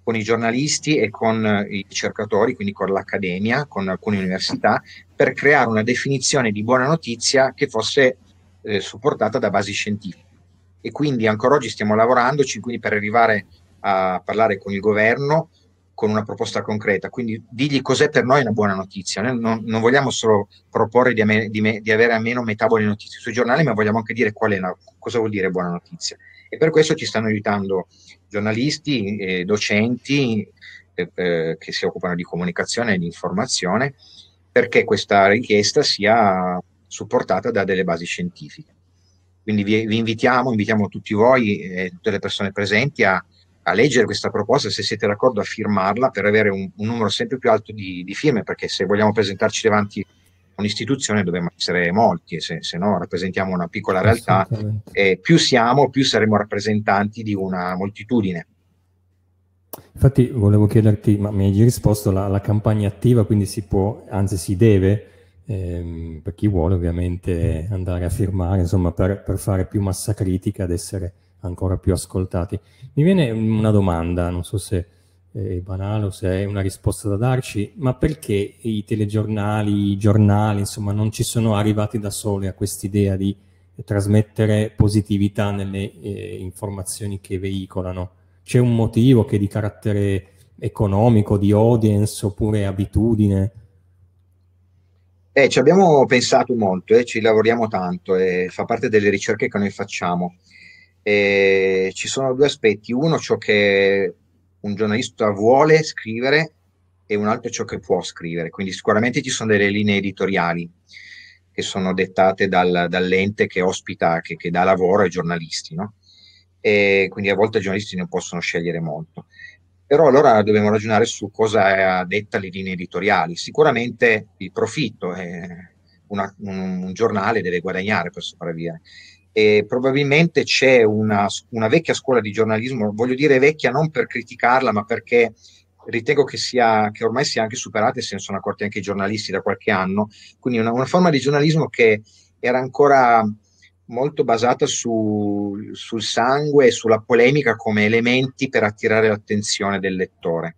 con i giornalisti e con i ricercatori, quindi con l'accademia, con alcune università, per creare una definizione di buona notizia che fosse eh, supportata da basi scientifiche. E quindi ancora oggi stiamo lavorandoci quindi per arrivare a parlare con il governo con una proposta concreta. Quindi digli cos'è per noi una buona notizia. Noi non, non vogliamo solo proporre di, ame, di, me, di, avere almeno metà buone notizie sui giornali, ma vogliamo anche dire una, cosa vuol dire buona notizia. E per questo ci stanno aiutando giornalisti, eh, docenti eh, eh, che si occupano di comunicazione e di informazione perché questa richiesta sia supportata da delle basi scientifiche. Quindi vi, vi invitiamo, invitiamo tutti voi e tutte le persone presenti a, a leggere questa proposta, se siete d'accordo a firmarla per avere un, un numero sempre più alto di, di, firme, perché se vogliamo presentarci davanti a un'istituzione dobbiamo essere molti, e se, se no rappresentiamo una piccola realtà e più siamo, più saremo rappresentanti di una moltitudine. Infatti volevo chiederti, ma mi hai già risposto, la, la campagna attiva quindi si può, anzi si deve ehm, per chi vuole ovviamente andare a firmare, insomma, per, per, fare più massa critica, ad essere ancora più ascoltati. Mi viene una domanda, non so se è banale o se è una risposta da darci, ma perché i telegiornali, i giornali, insomma, non ci sono arrivati da soli a quest'idea di trasmettere positività nelle eh, informazioni che veicolano? C'è un motivo che è di carattere economico, di audience oppure abitudine? Eh, ci abbiamo pensato molto e eh, ci lavoriamo tanto eh, fa parte delle ricerche che noi facciamo. ci sono due aspetti, uno ciò che un giornalista vuole scrivere e un altro ciò che può scrivere, quindi sicuramente ci sono delle linee editoriali che sono dettate dal, dall'ente che ospita, che, che dà lavoro ai giornalisti, no? quindi a volte i giornalisti ne possono scegliere molto però allora dobbiamo ragionare su cosa detta le linee editoriali. Sicuramente il profitto, una, un, un, giornale deve guadagnare per sopravvivere. E probabilmente c'è una, una, vecchia scuola di giornalismo, voglio dire vecchia non per criticarla, ma perché ritengo che, sia, che ormai sia anche superata e se ne sono accorti anche i giornalisti da qualche anno. Quindi una, una forma di giornalismo che era ancora molto basata su, sul sangue e sulla polemica come elementi per attirare l'attenzione del lettore.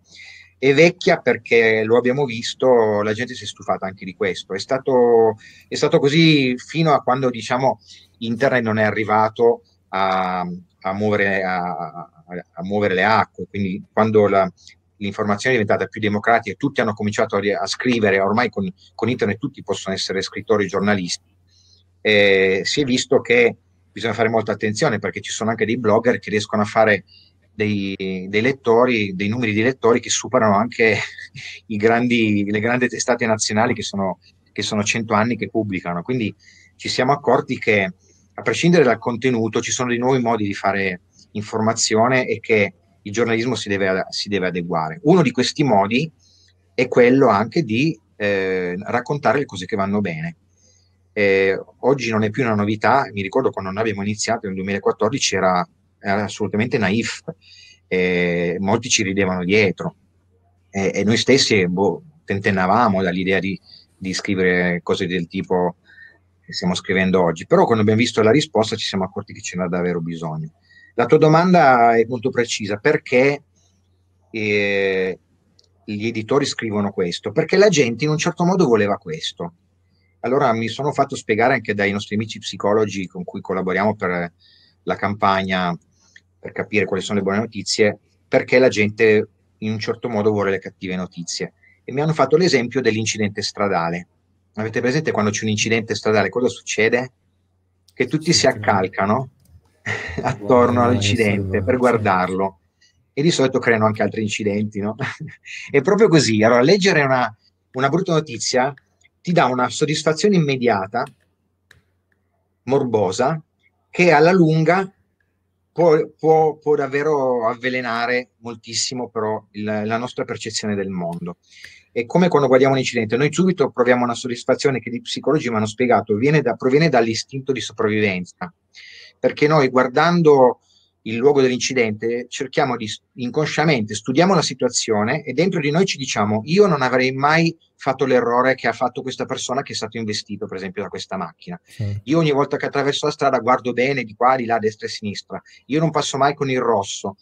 È vecchia perché lo abbiamo visto, la gente si è stufata anche di questo. È stato, è stato così fino a quando diciamo, internet non è arrivato a, a, muovere, a, a muovere, le acque, quindi quando la, l'informazione è diventata più democratica e tutti hanno cominciato a, scrivere, ormai con, con internet tutti possono essere scrittori, e giornalisti, eh, si è visto che bisogna fare molta attenzione perché ci sono anche dei blogger che riescono a fare dei, dei lettori, dei numeri di lettori che superano anche grandi, le grandi testate nazionali che sono, che sono 100 anni che pubblicano. Quindi ci siamo accorti che a prescindere dal contenuto ci sono dei nuovi modi di fare informazione e che il giornalismo si deve, si deve adeguare. Uno di questi modi è quello anche di eh, raccontare le cose che vanno bene eh, oggi non è più una novità, mi ricordo quando noi abbiamo iniziato nel 2014 era, era assolutamente naif, eh, molti ci ridevano dietro eh, e noi stessi boh, tentennavamo dall'idea di, di, scrivere cose del tipo che stiamo scrivendo oggi, però quando abbiamo visto la risposta ci siamo accorti che ce n'era davvero bisogno. La tua domanda è molto precisa, perché eh, gli editori scrivono questo? Perché la gente in un certo modo voleva questo allora mi sono fatto spiegare anche dai nostri amici psicologi con cui collaboriamo per la campagna, per capire quali sono le buone notizie, perché la gente in un certo modo vuole le cattive notizie. E mi hanno fatto l'esempio dell'incidente stradale. Avete presente quando c'è un incidente stradale cosa succede? Che tutti si accalcano attorno all'incidente per guardarlo e di solito creano anche altri incidenti, no? È proprio così. Allora, leggere una, una brutta notizia ti dà una soddisfazione immediata, morbosa, che alla lunga può, può, può davvero avvelenare moltissimo però il, la nostra percezione del mondo. È come quando guardiamo un incidente, noi subito proviamo una soddisfazione che di psicologi mi hanno spiegato, viene da, proviene dall'istinto di sopravvivenza, perché noi guardando il luogo dell'incidente, cerchiamo di inconsciamente, studiamo la situazione e dentro di noi ci diciamo io non avrei mai fatto l'errore che ha fatto questa persona che è stato investito per esempio da questa macchina. Sì. Io ogni volta che attraverso la strada guardo bene di qua, di là, destra e sinistra. Io non passo mai con il rosso.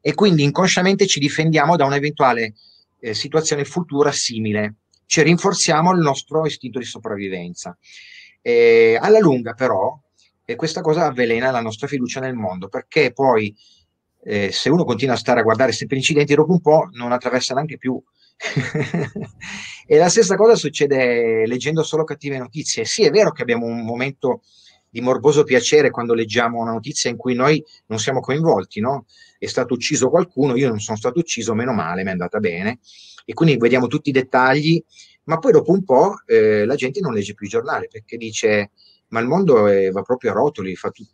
E quindi inconsciamente ci difendiamo da un'eventuale eh, situazione futura simile. Ci rinforziamo il nostro istinto di sopravvivenza. Eh, alla lunga però e questa cosa avvelena la nostra fiducia nel mondo, perché poi eh, se uno continua a stare a guardare sempre incidenti, dopo un po' non attraversa neanche più. e la stessa cosa succede leggendo solo cattive notizie. Sì, è vero che abbiamo un momento di morboso piacere quando leggiamo una notizia in cui noi non siamo coinvolti, no? È stato ucciso qualcuno, io non sono stato ucciso, meno male, mi è andata bene. E quindi vediamo tutti i dettagli, ma poi dopo un po' eh, la gente non legge più il giornale perché dice ma il mondo è, va proprio a rotoli, tu,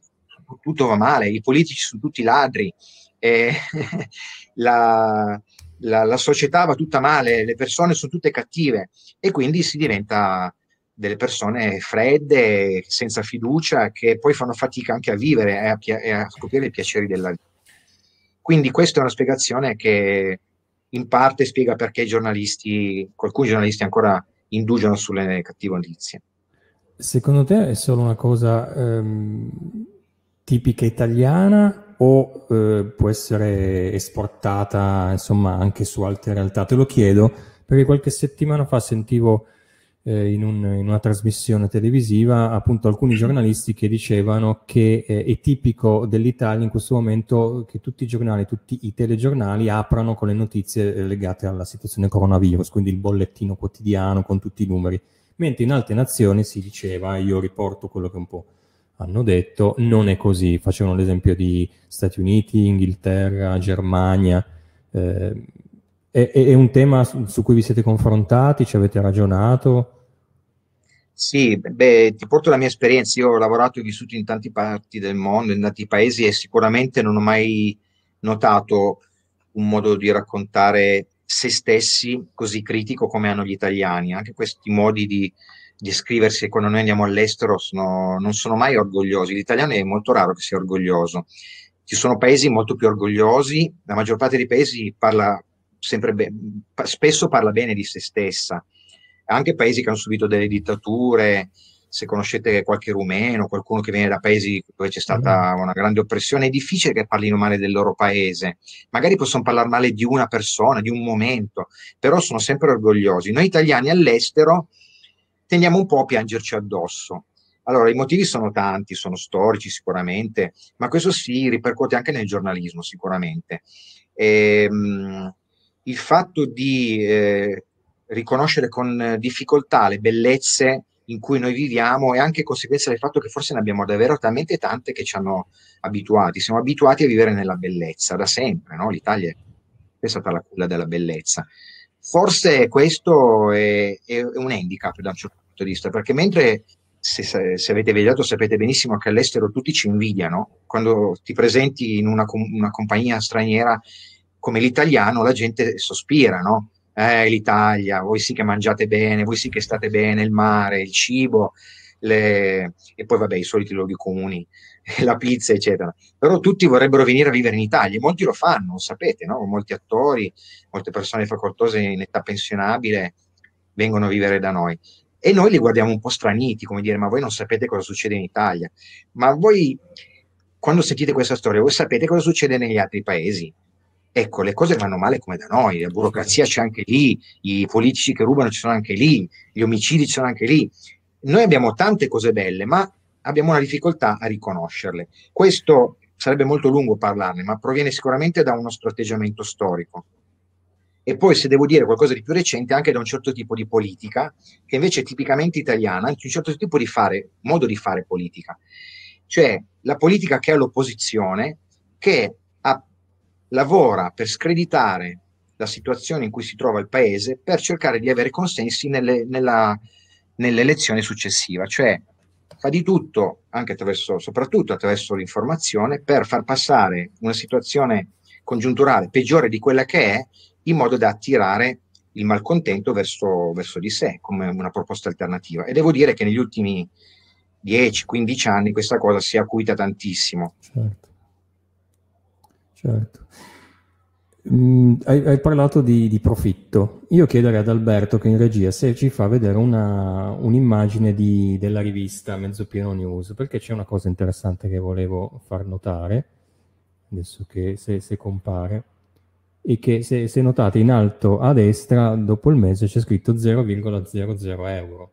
tutto va male, i politici sono tutti ladri, eh, la, la, la, società va tutta male, le persone sono tutte cattive e quindi si diventa delle persone fredde, senza fiducia, che poi fanno fatica anche a vivere e a, e a scoprire i piaceri della vita. Quindi questa è una spiegazione che in parte spiega perché i giornalisti, alcuni giornalisti ancora indugiano sulle cattive notizie. Secondo te è solo una cosa ehm, tipica italiana o eh, può essere esportata insomma, anche su altre realtà? Te lo chiedo perché qualche settimana fa sentivo eh, in, un, in, una trasmissione televisiva appunto alcuni giornalisti che dicevano che eh, è tipico dell'Italia in questo momento che tutti i giornali, tutti i telegiornali aprano con le notizie eh, legate alla situazione coronavirus, quindi il bollettino quotidiano con tutti i numeri mentre in altre nazioni si diceva, io riporto quello che un po' hanno detto, non è così, facevano l'esempio di Stati Uniti, Inghilterra, Germania, eh, è, è, un tema su, su cui vi siete confrontati, ci avete ragionato? Sì, beh, ti porto la mia esperienza. Io ho lavorato e vissuto in tante parti del mondo, in tanti paesi, e sicuramente non ho mai notato un modo di raccontare se stessi così critico come hanno gli italiani. Anche questi modi di, di esprimersi quando noi andiamo all'estero sono, non sono mai orgogliosi. L'italiano è molto raro che sia orgoglioso. Ci sono paesi molto più orgogliosi, la maggior parte dei paesi parla sempre be- spesso parla bene di se stessa. Anche paesi che hanno subito delle dittature, se conoscete qualche rumeno, qualcuno che viene da paesi dove c'è stata mhm. una grande oppressione, è difficile che parlino male del loro paese. Magari possono parlare male di una persona, di un momento, però sono sempre orgogliosi. Noi italiani all'estero tendiamo un po' a piangerci addosso. Allora, i motivi sono tanti, sono storici sicuramente, ma questo si ripercuote anche nel giornalismo sicuramente. Ehm, il fatto di eh, riconoscere con difficoltà le bellezze in cui noi viviamo e anche conseguenza del fatto che forse ne abbiamo davvero talmente tante che ci hanno abituati, siamo abituati a vivere nella bellezza da sempre, no? l'Italia è stata la culla della bellezza. Forse questo è, è, un handicap da un certo punto di vista, perché mentre se, se avete vegliato sapete benissimo che all'estero tutti ci invidiano, quando ti presenti in una, una compagnia straniera come l'italiano la gente sospira, no? eh, l'Italia, voi sì che mangiate bene, voi sì che state bene, il mare, il cibo, le... e poi vabbè i soliti luoghi comuni, la pizza, eccetera. Però tutti vorrebbero venire a vivere in Italia, molti lo fanno, lo sapete, no? molti attori, molte persone facoltose in età pensionabile vengono a vivere da noi. E noi li guardiamo un po' straniti, come dire, ma voi non sapete cosa succede in Italia. Ma voi, quando sentite questa storia, voi sapete cosa succede negli altri paesi. Ecco, le cose vanno male come da noi, la burocrazia c'è anche lì, i politici che rubano ci sono anche lì, gli omicidi ci sono anche lì. Noi abbiamo tante cose belle, ma abbiamo una difficoltà a riconoscerle. Questo sarebbe molto lungo parlarne, ma proviene sicuramente da uno strateggiamento storico. E poi, se devo dire qualcosa di più recente, anche da un certo tipo di politica, che invece è tipicamente italiana, anche un certo tipo di fare, modo di fare politica. Cioè la politica che è all'opposizione, che lavora per screditare la situazione in cui si trova il paese per cercare di avere consensi nelle, nella, nell'elezione successiva, cioè fa di tutto, anche attraverso, soprattutto attraverso l'informazione, per far passare una situazione congiunturale peggiore di quella che è, in modo da attirare il malcontento verso, verso di sé come una proposta alternativa. E devo dire che negli ultimi 10-15 anni questa cosa si è acuita tantissimo. Certo. Certo. Mm, hai, hai, parlato di, di, profitto. Io chiederei ad Alberto che in regia se ci fa vedere una, un'immagine di, della rivista Mezzo Pieno News, perché c'è una cosa interessante che volevo far notare, adesso che se, se compare, e che se, se, notate in alto a destra, dopo il mese, c'è scritto 0,00 euro.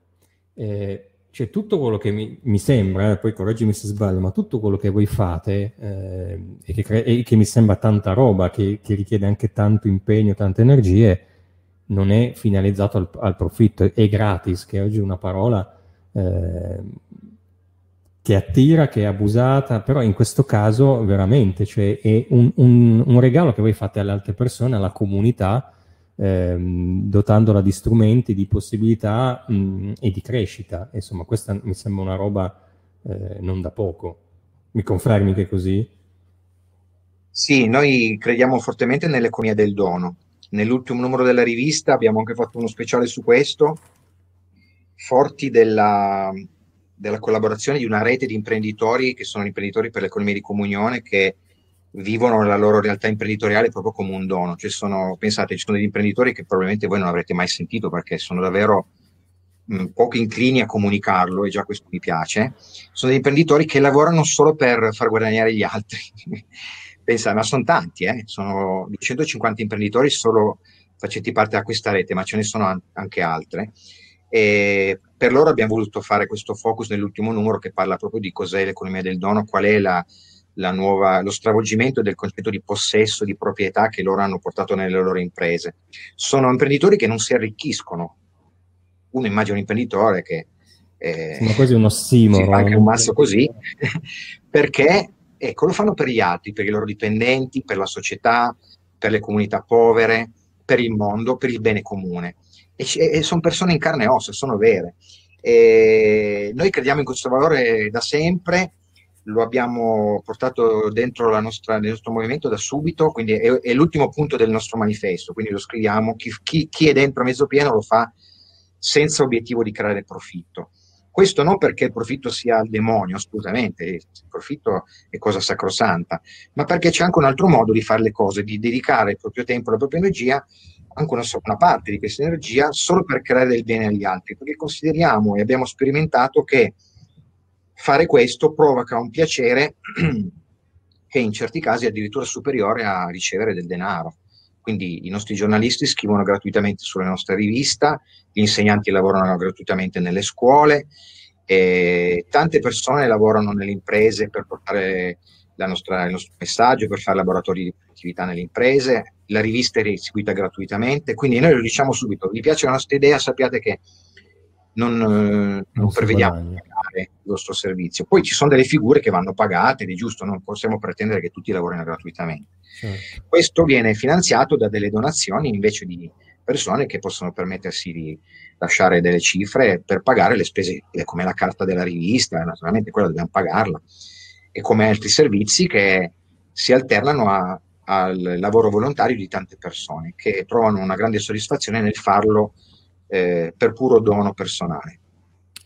Eh, cioè tutto quello che mi, mi sembra, eh, poi correggimi se sbaglio, ma tutto quello che voi fate eh, e, che cre- e, che mi sembra tanta roba, che, che, richiede anche tanto impegno, tante energie, non è finalizzato al, al profitto, è gratis, che oggi è una parola eh, che attira, che è abusata, però in questo caso veramente cioè, è un, un, un regalo che voi fate alle altre persone, alla comunità, ehm, dotandola di strumenti, di possibilità mh, mm, e di crescita. Insomma, questa mi sembra una roba eh, non da poco. Mi confermi che è così? Sì, noi crediamo fortemente nell'economia del dono. Nell'ultimo numero della rivista abbiamo anche fatto uno speciale su questo, forti della, della collaborazione di una rete di imprenditori che sono imprenditori per l'economia di comunione che vivono la loro realtà imprenditoriale proprio come un dono. Cioè sono, pensate, ci sono degli imprenditori che probabilmente voi non avrete mai sentito perché sono davvero mh, mm, poco inclini a comunicarlo e già questo mi piace. Sono degli imprenditori che lavorano solo per far guadagnare gli altri. Pensate, ma sono tanti, eh? sono 250 imprenditori solo facenti parte da questa rete, ma ce ne sono anche altre. E per loro abbiamo voluto fare questo focus nell'ultimo numero che parla proprio di cos'è l'economia del dono, qual è la, nuova, lo stravolgimento del concetto di possesso, di proprietà che loro hanno portato nelle loro imprese. Sono imprenditori che non si arricchiscono. Uno immagina un imprenditore che... Eh, Sembra quasi un ossimoro. anche un eh. mazzo così, perché ecco, lo fanno per gli altri, per i loro dipendenti, per la società, per le comunità povere, per il mondo, per il bene comune. E, e sono persone in carne e ossa, sono vere. E noi crediamo in questo valore da sempre lo abbiamo portato dentro nostra, nel nostro movimento da subito, quindi è, è, l'ultimo punto del nostro manifesto, quindi lo scriviamo, chi, chi, chi, è dentro a mezzo pieno lo fa senza obiettivo di creare profitto. Questo non perché il profitto sia il demonio, assolutamente, il profitto è cosa sacrosanta, ma perché c'è anche un altro modo di fare le cose, di dedicare il proprio tempo, la propria energia, anche una, una parte di questa energia, solo per creare del bene agli altri, perché consideriamo e abbiamo sperimentato che fare questo provoca un piacere che in certi casi è addirittura superiore a ricevere del denaro. Quindi i nostri giornalisti scrivono gratuitamente sulle nostre riviste, gli insegnanti lavorano gratuitamente nelle scuole, tante persone lavorano nelle imprese per portare nostra, il nostro messaggio, per fare laboratori di attività nelle imprese, la rivista è eseguita gratuitamente, quindi noi lo diciamo subito, vi piace la nostra idea, sappiate che eh, non, non, non prevediamo pagare il vostro servizio. Poi ci sono delle figure che vanno pagate, è giusto, non possiamo pretendere che tutti lavorino gratuitamente. Certo. Questo viene finanziato da delle donazioni invece di persone che possono permettersi di lasciare delle cifre per pagare le spese, eh, come la carta della rivista, naturalmente quella dobbiamo pagarla, e come altri servizi che si alternano a, al lavoro volontario di tante persone che provano una grande soddisfazione nel farlo eh, per puro dono personale.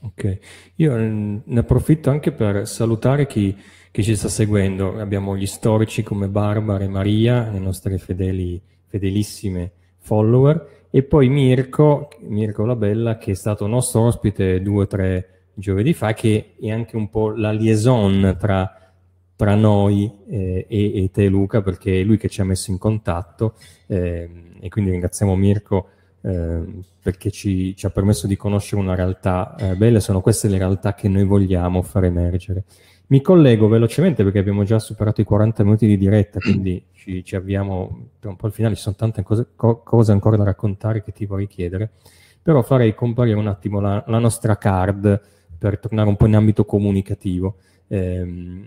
Ok, io mm, ne approfitto anche per salutare chi, chi, ci sta seguendo. Abbiamo gli storici come Barbara e Maria, le nostre fedeli, fedelissime follower, e poi Mirko, Mirko Labella, che è stato nostro ospite due o tre giovedì fa, che è anche un po' la liaison tra, tra noi eh, e, e, te Luca, perché è lui che ci ha messo in contatto, eh, e quindi ringraziamo Mirko Ehm, perché ci, ci, ha permesso di conoscere una realtà eh, bella, sono queste le realtà che noi vogliamo far emergere. Mi collego velocemente perché abbiamo già superato i 40 minuti di diretta, quindi ci, ci avviamo per un po' al finale, ci sono tante cose, co- cose, ancora da raccontare che ti vorrei chiedere, però farei comparire un attimo la, la nostra card per tornare un po' in ambito comunicativo. Eh,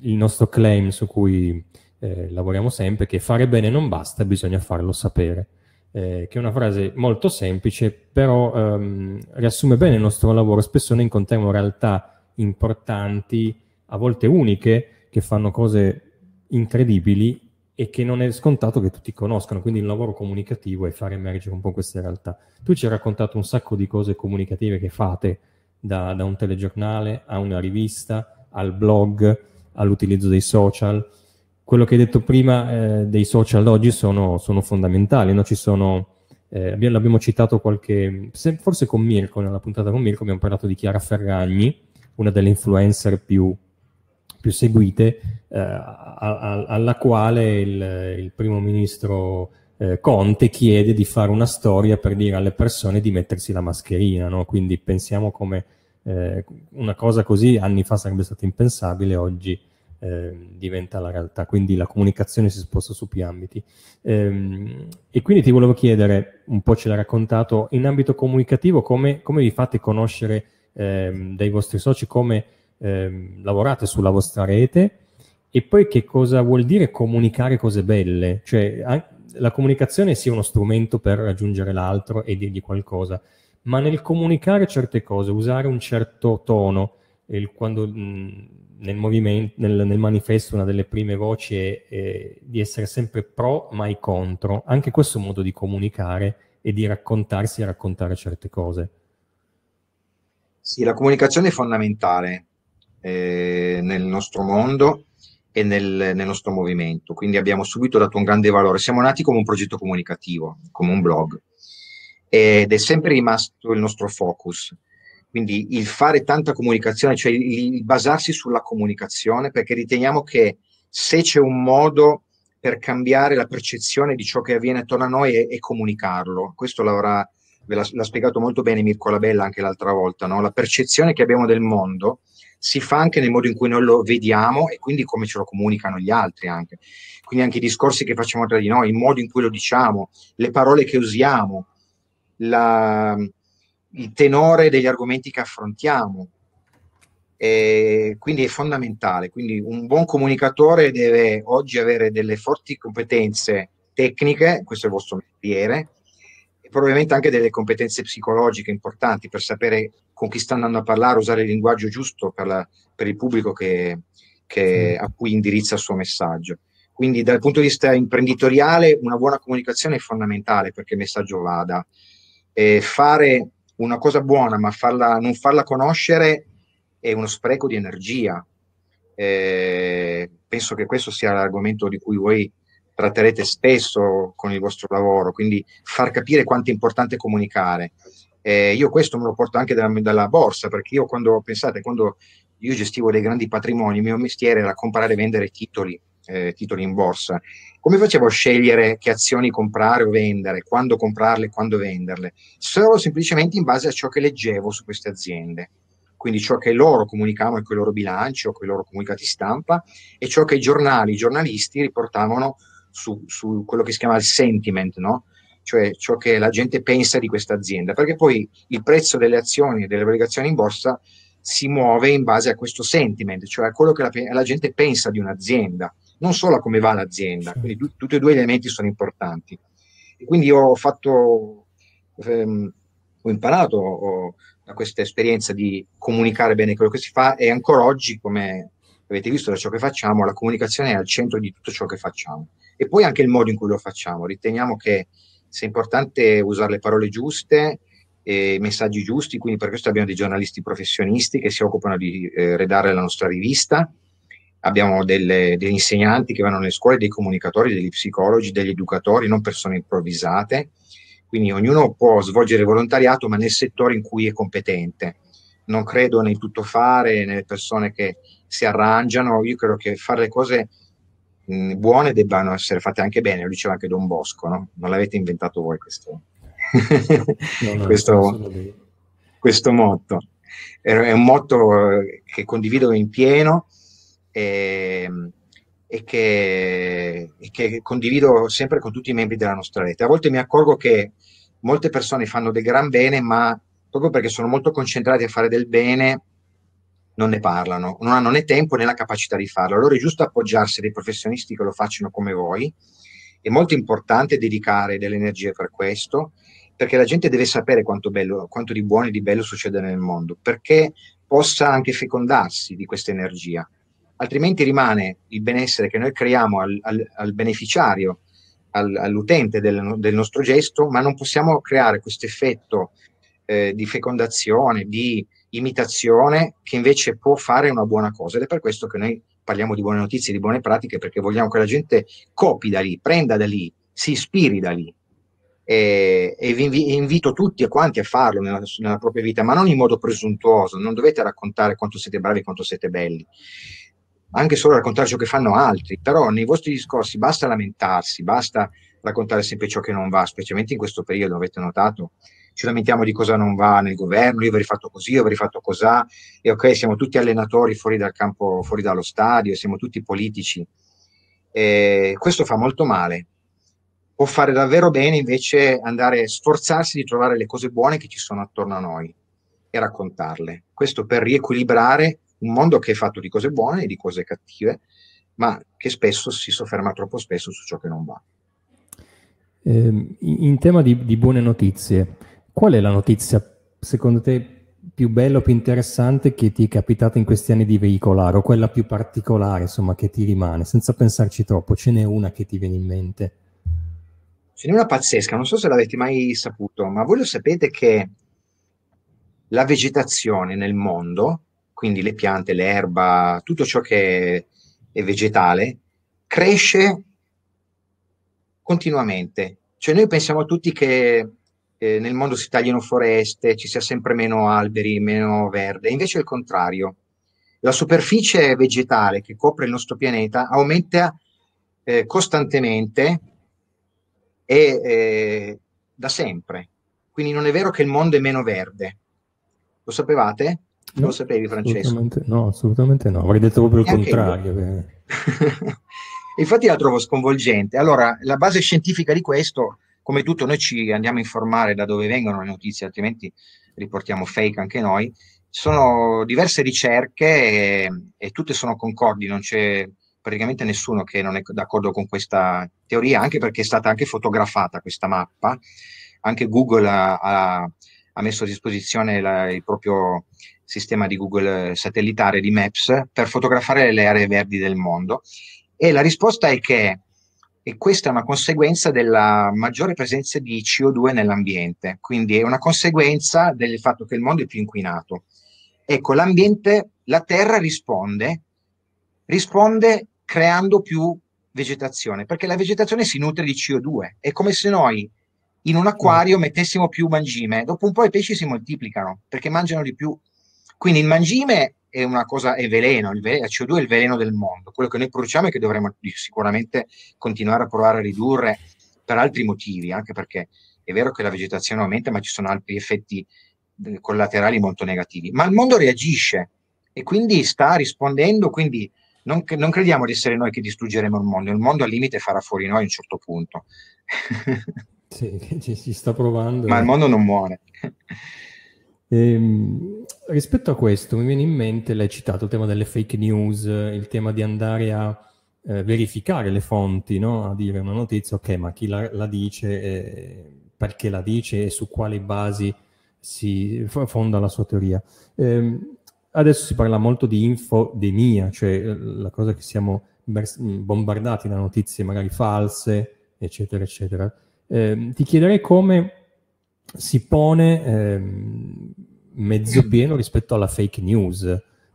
il nostro claim su cui eh, lavoriamo sempre è che fare bene non basta, bisogna farlo sapere eh, che è una frase molto semplice, però ehm, riassume bene il nostro lavoro. Spesso noi incontriamo realtà importanti, a volte uniche, che fanno cose incredibili e che non è scontato che tutti conoscano, quindi il lavoro comunicativo è fare emergere un po' queste realtà. Tu ci hai raccontato un sacco di cose comunicative che fate, da, da un telegiornale a una rivista, al blog, all'utilizzo dei social, quello che hai detto prima eh, dei social oggi sono, sono fondamentali, no? sono, eh, abbiamo, l'abbiamo citato qualche, forse con Mirko, nella puntata con Mirko abbiamo parlato di Chiara Ferragni, una delle influencer più, più seguite, eh, a, a, alla quale il, il primo ministro eh, Conte chiede di fare una storia per dire alle persone di mettersi la mascherina, no? quindi pensiamo come eh, una cosa così anni fa sarebbe stata impensabile, oggi Ehm, diventa la realtà, quindi la comunicazione si sposta su più ambiti. Ehm, e quindi ti volevo chiedere, un po' ce l'ha raccontato, in ambito comunicativo come, come vi fate conoscere ehm, dai vostri soci, come ehm, lavorate sulla vostra rete e poi che cosa vuol dire comunicare cose belle, cioè anche, la comunicazione sia uno strumento per raggiungere l'altro e dirgli qualcosa, ma nel comunicare certe cose, usare un certo tono, il, quando mh, mhmm, nel, nel, nel, manifesto una delle prime voci è, è di essere sempre pro mai contro, anche questo modo di comunicare e di raccontarsi e raccontare certe cose. Sì, la comunicazione è fondamentale eh, nel nostro mondo e nel, nel, nostro movimento, quindi abbiamo subito dato un grande valore. Siamo nati come un progetto comunicativo, come un blog, ed è sempre rimasto il nostro focus. Quindi il fare tanta comunicazione, cioè il, il basarsi sulla comunicazione, perché riteniamo che se c'è un modo per cambiare la percezione di ciò che avviene attorno a noi è, e comunicarlo. Questo l'avrà, ve l'ha, l'ha, spiegato molto bene Mirko Labella anche l'altra volta, no? la percezione che abbiamo del mondo si fa anche nel modo in cui noi lo vediamo e quindi come ce lo comunicano gli altri anche. Quindi anche i discorsi che facciamo tra di noi, il modo in cui lo diciamo, le parole che usiamo, la, il tenore degli argomenti che affrontiamo. E quindi è fondamentale. Quindi un buon comunicatore deve oggi avere delle forti competenze tecniche, questo è il vostro mestiere, e probabilmente anche delle competenze psicologiche importanti per sapere con chi sta andando a parlare, usare il linguaggio giusto per, la, per il pubblico che, che, a cui indirizza il suo messaggio. Quindi dal punto di vista imprenditoriale una buona comunicazione è fondamentale perché il messaggio vada. E fare una cosa buona, ma farla, non farla conoscere è uno spreco di energia. Eh, penso che questo sia l'argomento di cui voi tratterete spesso con il vostro lavoro, quindi far capire quanto è importante comunicare. Eh, io questo me lo porto anche dalla, dalla, borsa, perché io quando, pensate, quando io gestivo dei grandi patrimoni, il mio mestiere era comprare e vendere titoli, eh, titoli in borsa, come facevo a scegliere che azioni comprare o vendere, quando comprarle, e quando venderle? Solo semplicemente in base a ciò che leggevo su queste aziende. Quindi ciò che loro comunicavano con i loro bilanci o con i loro comunicati stampa e ciò che i giornali, i giornalisti riportavano su, su quello che si chiama il sentiment, no? cioè ciò che la gente pensa di questa azienda, perché poi il prezzo delle azioni e delle obbligazioni in borsa si muove in base a questo sentiment, cioè a quello che la, la gente pensa di un'azienda non solo a come va l'azienda. Quindi tutti e due gli elementi sono importanti. E quindi ho fatto, ehm, ho imparato ho, da questa esperienza di comunicare bene quello che si fa e ancora oggi, come avete visto da ciò che facciamo, la comunicazione è al centro di tutto ciò che facciamo. E poi anche il modo in cui lo facciamo. Riteniamo che sia importante usare le parole giuste, e i messaggi giusti, quindi per questo abbiamo dei giornalisti professionisti che si occupano di eh, redare la nostra rivista abbiamo delle, degli insegnanti che vanno nelle scuole, dei comunicatori, degli psicologi, degli educatori, non persone improvvisate. Quindi ognuno può svolgere volontariato, ma nel settore in cui è competente. Non credo nel tutto fare, nelle persone che si arrangiano. Io credo che fare le cose mh, mm, buone debbano essere fatte anche bene, lo diceva anche Don Bosco, no? Non l'avete inventato voi questo, no, no, questo, questo motto. È un motto eh, che condivido in pieno e, ehm, e, che, e, che, condivido sempre con tutti i membri della nostra rete. A volte mi accorgo che molte persone fanno del gran bene, ma proprio perché sono molto concentrati a fare del bene, non ne parlano, non hanno né tempo né la capacità di farlo. Allora è giusto appoggiarsi a dei professionisti che lo facciano come voi. È molto importante dedicare delle energie per questo, perché la gente deve sapere quanto, bello, quanto di buono e di bello succede nel mondo, perché possa anche fecondarsi di questa energia altrimenti rimane il benessere che noi creiamo al, al, al beneficiario, al, all'utente del, del, nostro gesto, ma non possiamo creare questo effetto eh, di fecondazione, di imitazione che invece può fare una buona cosa ed è per questo che noi parliamo di buone notizie, di buone pratiche, perché vogliamo che la gente copi da lì, prenda da lì, si ispiri da lì. E, e vi invito tutti e quanti a farlo nella, nella propria vita, ma non in modo presuntuoso, non dovete raccontare quanto siete bravi, quanto siete belli anche solo raccontare ciò che fanno altri, però nei vostri discorsi basta lamentarsi, basta raccontare sempre ciò che non va, specialmente in questo periodo, avete notato? Ci lamentiamo di cosa non va nel governo, io avrei fatto così, io avrei fatto cosà, e ok, siamo tutti allenatori fuori dal campo, fuori dallo stadio, siamo tutti politici. E questo fa molto male. Può fare davvero bene invece andare, a sforzarsi di trovare le cose buone che ci sono attorno a noi e raccontarle. Questo per riequilibrare un mondo che è fatto di cose buone e di cose cattive, ma che spesso si sofferma troppo spesso su ciò che non va. Eh, in tema di, di, buone notizie, qual è la notizia secondo te più bella o più interessante che ti è capitata in questi anni di veicolare o quella più particolare insomma che ti rimane senza pensarci troppo? Ce n'è una che ti viene in mente? Ce n'è una pazzesca, non so se l'avete mai saputo, ma voi lo sapete che la vegetazione nel mondo quindi le piante, l'erba, tutto ciò che è vegetale, cresce continuamente. Cioè noi pensiamo tutti che eh, nel mondo si tagliano foreste, ci sia sempre meno alberi, meno verde, invece è il contrario. La superficie vegetale che copre il nostro pianeta aumenta eh, costantemente e eh, da sempre. Quindi non è vero che il mondo è meno verde. Lo sapevate? Non lo sapevi, Francesco? Assolutamente no, assolutamente no. Avrei detto proprio il contrario. Eh. Infatti la trovo sconvolgente. Allora, la base scientifica di questo, come tutto, noi ci andiamo a informare da dove vengono le notizie, altrimenti riportiamo fake anche noi. sono diverse ricerche e, e tutte sono concordi, non c'è praticamente nessuno che non è d'accordo con questa teoria, anche perché è stata anche fotografata questa mappa. Anche Google ha, ha, ha messo a disposizione la, il proprio sistema di Google eh, satellitare di Maps per fotografare le aree verdi del mondo. E la risposta è che e questa è una conseguenza della maggiore presenza di CO2 nell'ambiente, quindi è una conseguenza del fatto che il mondo è più inquinato. Ecco, l'ambiente, la terra risponde, risponde creando più vegetazione, perché la vegetazione si nutre di CO2, è come se noi in un acquario mettessimo più mangime, dopo un po' i pesci si moltiplicano perché mangiano di più quindi il mangime è una cosa, è veleno, il, ve- il CO2 è il veleno del mondo, quello che noi produciamo e che dovremmo sicuramente continuare a provare a ridurre per altri motivi, anche perché è vero che la vegetazione aumenta, ma ci sono altri effetti eh, collaterali molto negativi. Ma il mondo reagisce e quindi sta rispondendo, quindi non, non crediamo di essere noi che distruggeremo il mondo, il mondo al limite farà fuori noi a un certo punto. sì, ci, ci sta provando. Ma il mondo non muore. Ehm, rispetto a questo, mi viene in mente, l'hai citato, il tema delle fake news, il tema di andare a eh, verificare le fonti, no? a dire una notizia, ok, ma chi la, la dice, eh, perché la dice e su quali basi si fonda la sua teoria. Eh, adesso si parla molto di infodemia, cioè eh, la cosa che siamo bombardati da notizie magari false, eccetera, eccetera. Ehm, ti chiederei come si pone ehm, mezzo pieno rispetto alla fake news.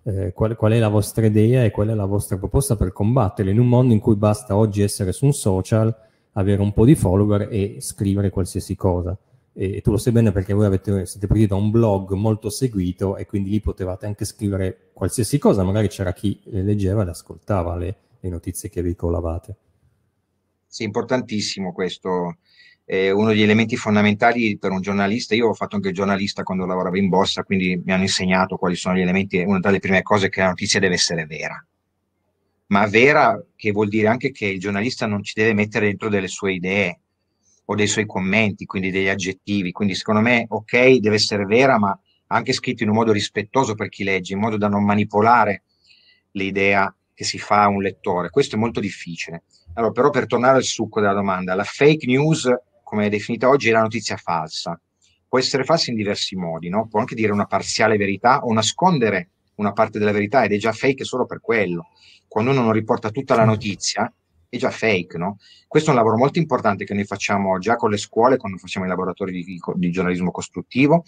Eh, qual, qual, è la vostra idea e qual è la vostra proposta per combatterla in un mondo in cui basta oggi essere su un social, avere un po' di follower e scrivere qualsiasi cosa. E, e tu lo sai bene perché voi avete, siete partiti da un blog molto seguito e quindi lì potevate anche scrivere qualsiasi cosa, magari c'era chi le leggeva ed ascoltava le, le notizie che veicolavate. Sì, importantissimo questo eh, uno degli elementi fondamentali per un giornalista. Io ho fatto anche giornalista quando lavoravo in borsa, quindi mi hanno insegnato quali sono gli elementi. Una delle prime cose è che la notizia deve essere vera. Ma vera che vuol dire anche che il giornalista non ci deve mettere dentro delle sue idee o dei suoi commenti, quindi degli aggettivi. Quindi secondo me, ok, deve essere vera, ma anche scritto in un modo rispettoso per chi legge, in modo da non manipolare l'idea che si fa a un lettore. Questo è molto difficile. Allora, però per tornare al succo della domanda, la fake news come è definita oggi, è la notizia falsa. Può essere falsa in diversi modi, no? può anche dire una parziale verità o nascondere una parte della verità ed è già fake solo per quello. Quando uno non riporta tutta la notizia, è già fake, no? Questo è un lavoro molto importante che noi facciamo già con le scuole, quando facciamo i laboratori di, di giornalismo costruttivo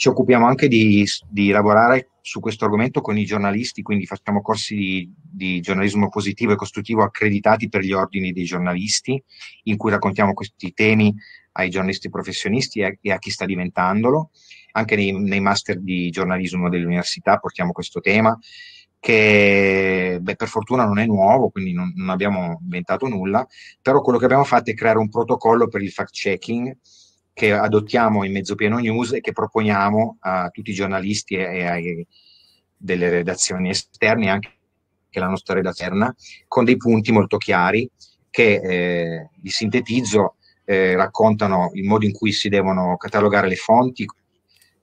ci occupiamo anche di, di lavorare su questo argomento con i giornalisti, quindi facciamo corsi di, di, giornalismo positivo e costruttivo accreditati per gli ordini dei giornalisti, in cui raccontiamo questi temi ai giornalisti professionisti e a, e a chi sta diventandolo. Anche nei, nei, master di giornalismo dell'università portiamo questo tema, che beh, per fortuna non è nuovo, quindi non, non abbiamo inventato nulla, però quello che abbiamo fatto è creare un protocollo per il fact-checking che adottiamo in mezzo pieno News e che proponiamo a tutti i giornalisti e, e ai, delle redazioni esterne, anche la nostra redazione, con dei punti molto chiari che eh, li sintetizzo, eh, raccontano il modo in cui si devono catalogare le fonti,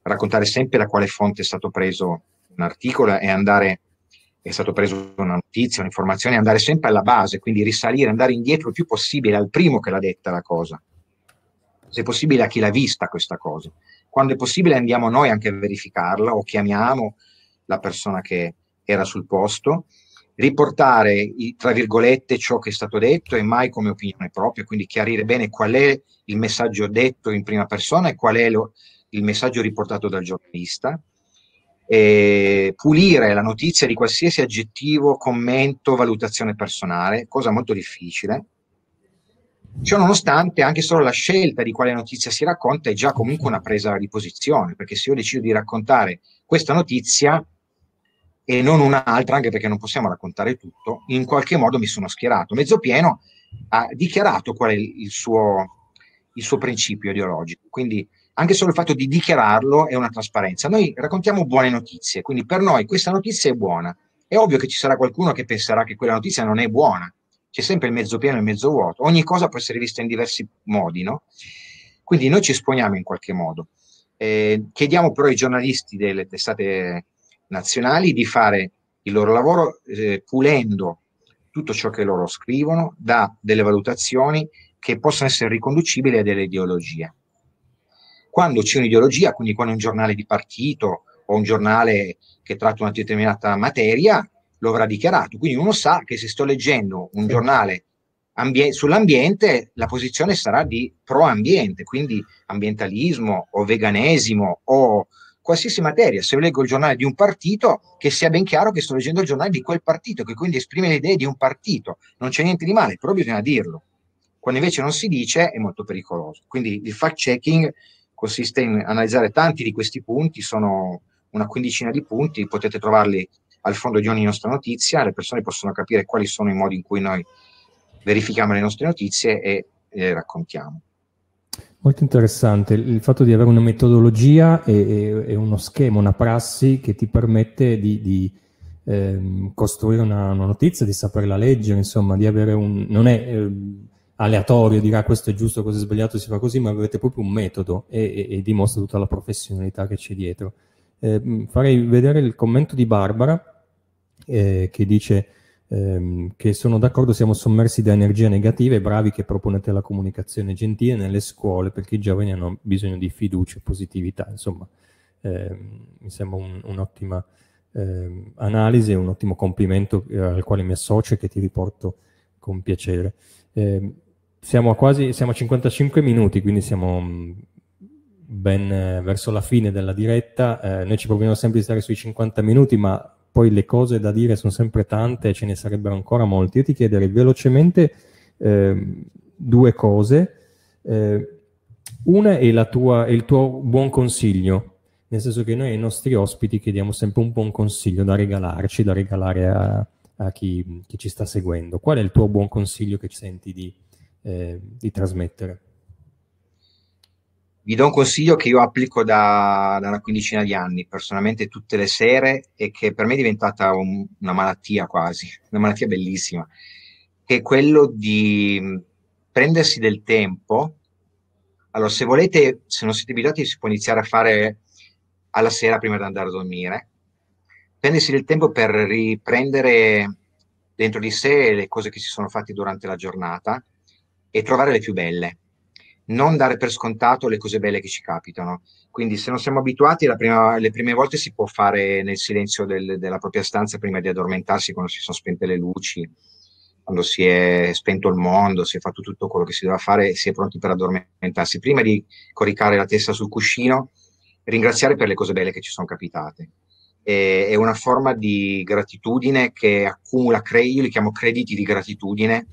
raccontare sempre da quale fonte è stato preso un articolo e andare è stato preso una notizia, un'informazione, andare sempre alla base, quindi risalire, andare indietro il più possibile al primo che l'ha detta la cosa se possibile a chi l'ha vista questa cosa. Quando è possibile andiamo noi anche a verificarla o chiamiamo la persona che era sul posto, riportare tra virgolette ciò che è stato detto e mai come opinione propria, quindi chiarire bene qual è il messaggio detto in prima persona e qual è lo, il messaggio riportato dal giornalista, e pulire la notizia di qualsiasi aggettivo, commento, valutazione personale, cosa molto difficile Ciò nonostante, anche solo la scelta di quale notizia si racconta è già comunque una presa di posizione, perché se io decido di raccontare questa notizia e non un'altra, anche perché non possiamo raccontare tutto, in qualche modo mi sono schierato. Mezzo pieno ha dichiarato qual è il suo, il suo principio ideologico, quindi anche solo il fatto di dichiararlo è una trasparenza. Noi raccontiamo buone notizie, quindi per noi questa notizia è buona. È ovvio che ci sarà qualcuno che penserà che quella notizia non è buona, c'è sempre il mezzo pieno e il mezzo vuoto, ogni cosa può essere vista in diversi modi, no? Quindi noi ci esponiamo in qualche modo. Eh, chiediamo però ai giornalisti delle testate nazionali di fare il loro lavoro eh, pulendo tutto ciò che loro scrivono da delle valutazioni che possono essere riconducibili a delle ideologie. Quando c'è un'ideologia, quindi quando un giornale di partito o un giornale che tratta una determinata materia, lo avrà dichiarato. Quindi uno sa che se sto leggendo un giornale ambie- sull'ambiente, la posizione sarà di pro-ambiente, quindi ambientalismo o veganesimo o qualsiasi materia. Se leggo il giornale di un partito, che sia ben chiaro che sto leggendo il giornale di quel partito, che quindi esprime le idee di un partito. Non c'è niente di male, però bisogna dirlo. Quando invece non si dice è molto pericoloso. Quindi il fact-checking consiste in analizzare tanti di questi punti, sono una quindicina di punti, potete trovarli al fondo di ogni nostra notizia, le persone possono capire quali sono i modi in cui noi verifichiamo le nostre notizie e le raccontiamo. Molto interessante il fatto di avere una metodologia e, e, e uno schema, una prassi che ti permette di, di ehm, costruire una, una, notizia, di saperla leggere, insomma, di avere un... non è eh, aleatorio, dirà ah, questo è giusto, questo è sbagliato, si fa così, ma avete proprio un metodo e, e dimostra tutta la professionalità che c'è dietro. Eh, farei vedere il commento di Barbara eh, che dice ehm, che sono d'accordo, siamo sommersi da energie negative, bravi che proponete la comunicazione gentile nelle scuole perché i giovani hanno bisogno di fiducia e positività. Insomma, ehm, mi sembra un, un'ottima ehm, analisi e un ottimo complimento eh, al quale mi associo e che ti riporto con piacere. Ehm, siamo a quasi siamo a 55 minuti, quindi siamo mm, ben eh, verso la fine della diretta. Eh, noi ci proviamo sempre di stare sui 50 minuti, ma poi le cose da dire sono sempre tante, ce ne sarebbero ancora molte. Io ti chiederei velocemente eh, due cose. Eh, una è, tua, è il tuo buon consiglio, nel senso che noi ai nostri ospiti chiediamo sempre un buon consiglio da regalarci, da regalare a, a chi, chi, ci sta seguendo. Qual è il tuo buon consiglio che senti di, eh, di trasmettere? vi do un consiglio che io applico da, da, una quindicina di anni, personalmente tutte le sere, e che per me è diventata un, una malattia quasi, una malattia bellissima, che è quello di mm, prendersi del tempo. Allora, se volete, se non siete abituati, si può iniziare a fare alla sera prima di andare a dormire. Prendersi del tempo per riprendere dentro di sé le cose che si sono fatte durante la giornata e trovare le più belle non dare per scontato le cose belle che ci capitano. Quindi se non siamo abituati, prima, le prime volte si può fare nel silenzio del, della propria stanza prima di addormentarsi, quando si sono spente le luci, quando si è spento il mondo, si è fatto tutto quello che si doveva fare, si è pronti per addormentarsi. Prima di coricare la testa sul cuscino, ringraziare per le cose belle che ci sono capitate. E, è una forma di gratitudine che accumula, io li chiamo crediti di gratitudine,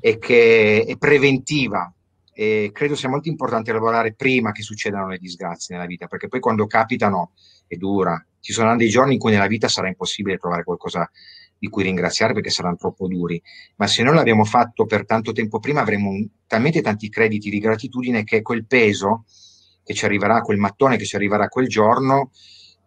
e che è preventiva e credo sia molto importante lavorare prima che succedano le disgrazie nella vita, perché poi quando capitano è dura. Ci saranno dei giorni in cui nella vita sarà impossibile trovare qualcosa di cui ringraziare perché saranno troppo duri, ma se noi l'abbiamo fatto per tanto tempo prima avremo un, talmente tanti crediti di gratitudine che quel peso che ci arriverà, quel mattone che ci arriverà quel giorno,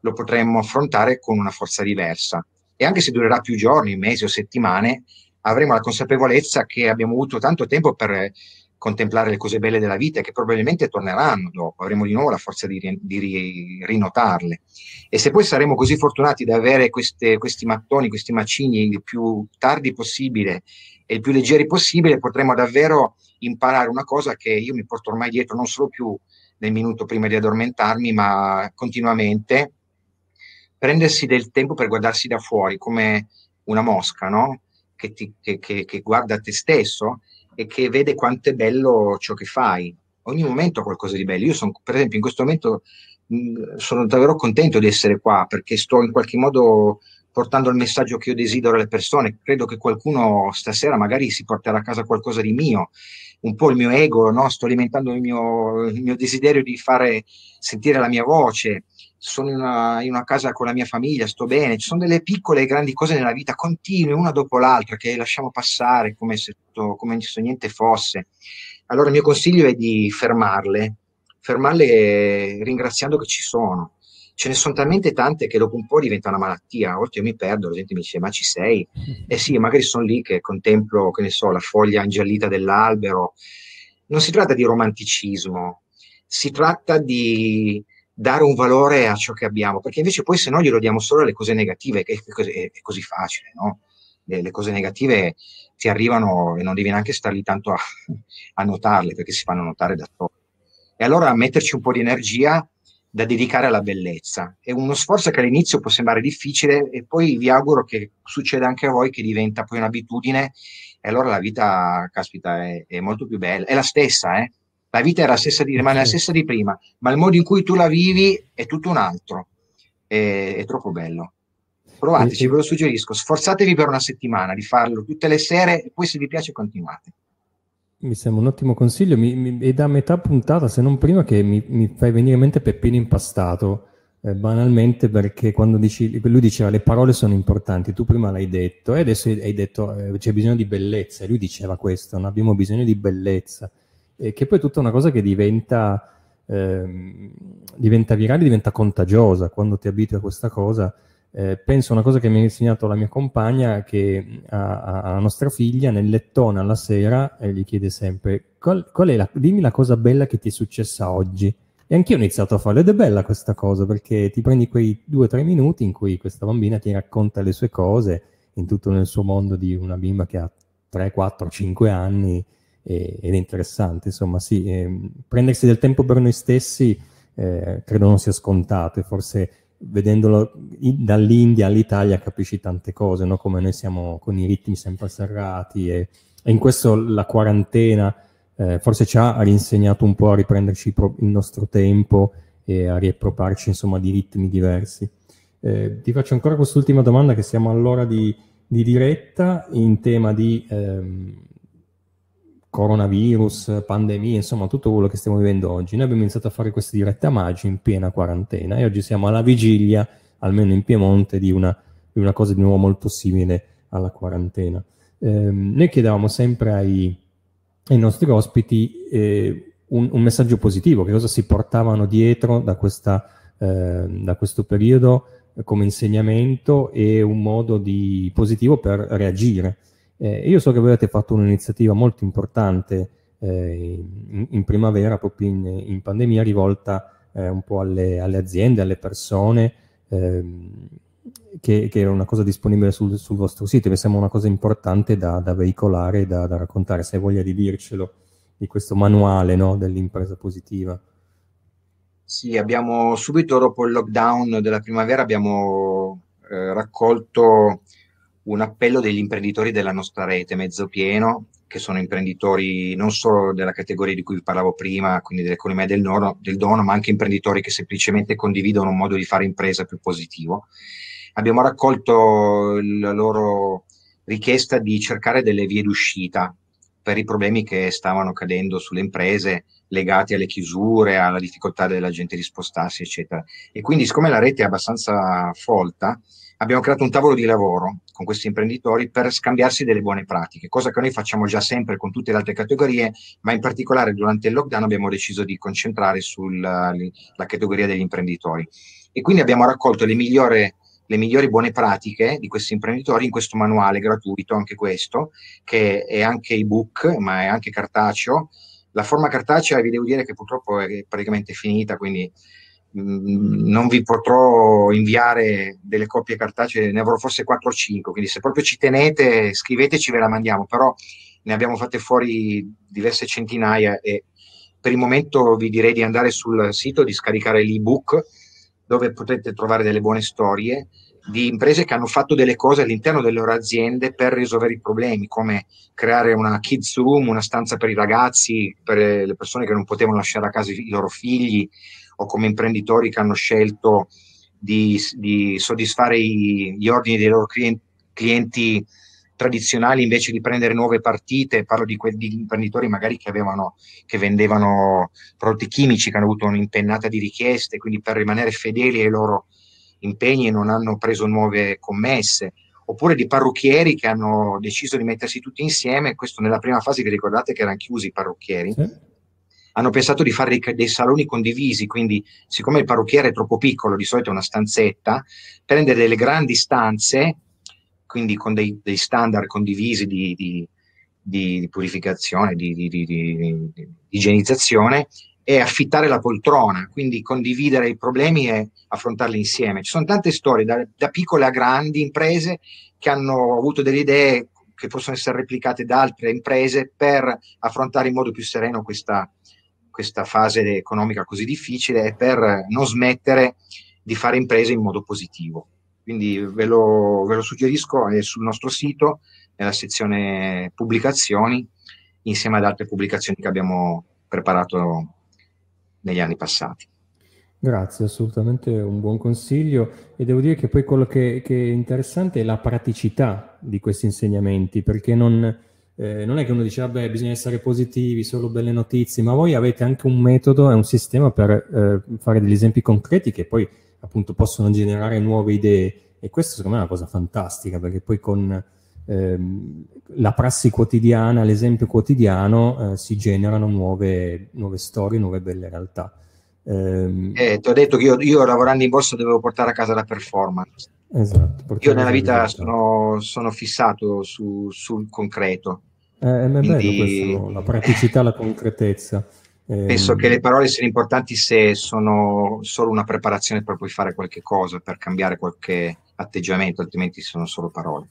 lo potremmo affrontare con una forza diversa. E anche se durerà più giorni, mesi o settimane, avremo la consapevolezza che abbiamo avuto tanto tempo per contemplare le cose belle della vita che probabilmente torneranno dopo, avremo di nuovo la forza di, di rinotarle. E se poi saremo così fortunati da avere queste, questi mattoni, questi macini il più tardi possibile e il più leggeri possibile, potremo davvero imparare una cosa che io mi porto ormai dietro non solo più nel minuto prima di addormentarmi, ma continuamente, prendersi del tempo per guardarsi da fuori come una mosca, no? che, ti, che, che, che guarda te stesso e che vede quanto è bello ciò che fai. Ogni momento ha qualcosa di bello. Io sono, per esempio, in questo momento mh, sono davvero contento di essere qua perché sto in qualche modo portando il messaggio che io desidero alle persone. Credo che qualcuno stasera magari si porterà a casa qualcosa di mio, un po' il mio ego, no? sto alimentando il mio, il mio desiderio di fare sentire la mia voce sono in una, in una, casa con la mia famiglia, sto bene, ci sono delle piccole e grandi cose nella vita continue, una dopo l'altra, che lasciamo passare come se, tutto, come se niente fosse. Allora il mio consiglio è di fermarle, fermarle ringraziando che ci sono. Ce ne sono talmente tante che dopo un po' diventa una malattia. A volte io mi perdo, la gente mi dice: Ma ci sei? Eh sì, magari sono lì che contemplo, che ne so, la foglia ingiallita dell'albero. Non si tratta di romanticismo, si tratta di dare un valore a ciò che abbiamo, perché invece poi se no glielo diamo solo alle cose negative, che è così facile, no? Le, le cose negative ti arrivano e non devi neanche star lì tanto a, a notarle, perché si fanno notare da solo. E allora metterci un po' di energia da dedicare alla bellezza. È uno sforzo che all'inizio può sembrare difficile e poi vi auguro che succeda anche a voi, che diventa poi un'abitudine e allora la vita, caspita, è, è molto più bella. È la stessa, eh? la vita è la stessa di, rimane la stessa di prima, ma il modo in cui tu la vivi è tutto un altro. È, è troppo bello. Provateci, ve lo suggerisco. Sforzatevi per una settimana di farlo tutte le sere e poi se vi piace continuate. Mi sembra un ottimo consiglio mi, mi, è da metà puntata, se non prima, che mi, mi fai venire in mente Peppino impastato, eh, banalmente perché quando dici, lui diceva le parole sono importanti, tu prima l'hai detto e adesso hai detto eh, c'è bisogno di bellezza e lui diceva questo, non abbiamo bisogno di bellezza eh, che poi è tutta una cosa che diventa, eh, diventa virale, diventa contagiosa quando ti abitui a questa cosa. Eh, penso a una cosa che mi ha insegnato la mia compagna che alla nostra figlia nel lettone alla sera eh, gli chiede sempre qual, qual la, dimmi la cosa bella che ti è successa oggi e anch'io ho iniziato a farlo ed è bella questa cosa perché ti prendi quei due o tre minuti in cui questa bambina ti racconta le sue cose in tutto nel suo mondo di una bimba che ha 3, 4, 5 anni ed è interessante, insomma, sì, eh, prendersi del tempo per noi stessi eh, credo non sia scontato e forse vedendolo dall'India all'Italia capisci tante cose, no? come noi siamo con i ritmi sempre serrati e, e in questo la quarantena eh, forse ci ha rinsegnato un po' a riprenderci il nostro tempo e a riappropriarci insomma di ritmi diversi. Eh, ti faccio ancora quest'ultima domanda che siamo all'ora di, di diretta in tema di ehm, coronavirus, pandemia, insomma tutto quello che stiamo vivendo oggi. Noi abbiamo iniziato a fare queste dirette a maggio in piena quarantena e oggi siamo alla vigilia, almeno in Piemonte, di una, di una cosa di nuovo molto simile alla quarantena. Eh, noi chiedevamo sempre ai, ai nostri ospiti eh, un, un, messaggio positivo, che cosa si portavano dietro da, questa, eh, da questo periodo come insegnamento e un modo di, positivo per reagire. Eh, io so che voi avete fatto un'iniziativa molto importante eh, in, in, primavera, proprio in, in pandemia, rivolta eh, un po' alle, alle, aziende, alle persone, ehm, che, che, era una cosa disponibile sul, sul, vostro sito. Mi sembra una cosa importante da, da veicolare, da, da raccontare. Se hai voglia di dircelo, di questo manuale no, dell'impresa positiva. Sì, abbiamo subito dopo il lockdown della primavera abbiamo eh, raccolto un appello degli imprenditori della nostra rete mezzo pieno, che sono imprenditori non solo della categoria di cui vi parlavo prima, quindi dell'economia del, nord, del dono, ma anche imprenditori che semplicemente condividono un modo di fare impresa più positivo. Abbiamo raccolto la loro richiesta di cercare delle vie d'uscita per i problemi che stavano cadendo sulle imprese legati alle chiusure, alla difficoltà della gente di spostarsi, eccetera. E quindi, siccome la rete è abbastanza folta, abbiamo creato un tavolo di lavoro con questi imprenditori per scambiarsi delle buone pratiche, cosa che noi facciamo già sempre con tutte le altre categorie, ma in particolare durante il lockdown abbiamo deciso di concentrare sulla categoria degli imprenditori. E quindi abbiamo raccolto le migliori, le migliori buone pratiche di questi imprenditori in questo manuale gratuito, anche questo, che è anche ebook, ma è anche cartaceo. La forma cartacea vi devo dire che purtroppo è praticamente finita, quindi Mm, non vi potrò inviare delle copie cartacee, ne avrò forse 4 o 5, quindi se proprio ci tenete scriveteci, ve la mandiamo, però ne abbiamo fatte fuori diverse centinaia e per il momento vi direi di andare sul sito, di scaricare l'ebook dove potete trovare delle buone storie di imprese che hanno fatto delle cose all'interno delle loro aziende per risolvere i problemi, come creare una kids room, una stanza per i ragazzi, per le persone che non potevano lasciare a casa i loro figli, o come imprenditori che hanno scelto di, di soddisfare i, gli ordini dei loro clienti, clienti tradizionali invece di prendere nuove partite, parlo di quegli imprenditori magari che, avevano, che vendevano prodotti chimici, che hanno avuto un'impennata di richieste, quindi per rimanere fedeli ai loro impegni non hanno preso nuove commesse, oppure di parrucchieri che hanno deciso di mettersi tutti insieme, questo nella prima fase vi ricordate che erano chiusi i parrucchieri, sì hanno pensato di fare dei, saloni condivisi, quindi siccome il parrucchiere è troppo piccolo, di solito è una stanzetta, prendere delle grandi stanze, quindi con dei, dei standard condivisi di, di, di purificazione, di, di, igienizzazione, e affittare la poltrona, quindi condividere i problemi e affrontarli insieme. Ci sono tante storie, da, da piccole a grandi imprese, che hanno avuto delle idee che possono essere replicate da altre imprese per affrontare in modo più sereno questa, questa fase economica così difficile è per non smettere di fare imprese in modo positivo. Quindi ve lo, ve lo suggerisco, è sul nostro sito, nella sezione pubblicazioni, insieme ad altre pubblicazioni che abbiamo preparato negli anni passati. Grazie, assolutamente un buon consiglio e devo dire che poi quello che, che è interessante è la praticità di questi insegnamenti, perché non, eh, non è che uno dice vabbè bisogna essere positivi, solo belle notizie, ma voi avete anche un metodo e un sistema per eh, fare degli esempi concreti che poi appunto possono generare nuove idee e questo secondo me è una cosa fantastica perché poi con ehm, la prassi quotidiana, l'esempio quotidiano eh, si generano nuove, nuove, storie, nuove belle realtà. Ehm, eh, ti ho detto che io, io lavorando in borsa dovevo portare a casa la performance. Esatto, Io nella vita sono, sono, fissato su, sul concreto, eh, è bello questo, la praticità, la concretezza. Penso che le ehm, parole siano importanti se sono solo una preparazione per poi fare qualche cosa, per cambiare qualche atteggiamento, altrimenti sono solo parole.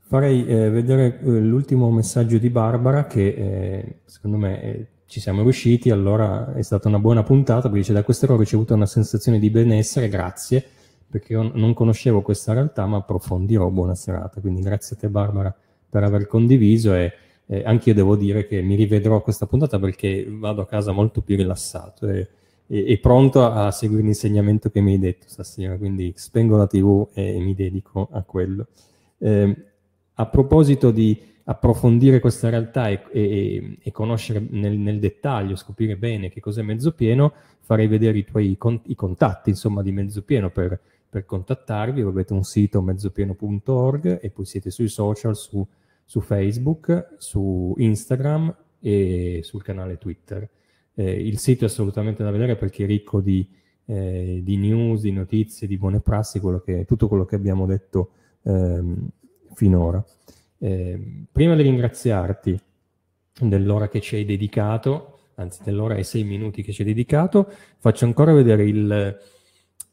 Farei eh, vedere eh, l'ultimo messaggio di Barbara che eh, secondo me eh, ci siamo riusciti, allora è stata una buona puntata, perché dice da quest'era ho ricevuto una sensazione di benessere, grazie, perché io non conoscevo questa realtà ma approfondirò, buona serata, quindi grazie a te Barbara per aver condiviso e eh, anche io devo dire che mi rivedrò questa puntata perché vado a casa molto più rilassato e, e, e pronto a seguire l'insegnamento che mi hai detto stasera, quindi spengo la tv e, mi dedico a quello. Eh, a proposito di approfondire questa realtà e, e, e conoscere nel, nel, dettaglio, scoprire bene che cos'è mezzo pieno, farei vedere i tuoi con, i contatti insomma, di pieno per per contattarvi, avete un sito mezzopieno.org e poi siete sui social, su, su, Facebook, su Instagram e sul canale Twitter. Eh, il sito è assolutamente da vedere perché è ricco di, eh, di news, di notizie, di buone prassi, quello che, tutto quello che abbiamo detto ehm, finora. Eh, prima di ringraziarti dell'ora che ci hai dedicato, anzi dell'ora e sei minuti che ci hai dedicato, faccio ancora vedere il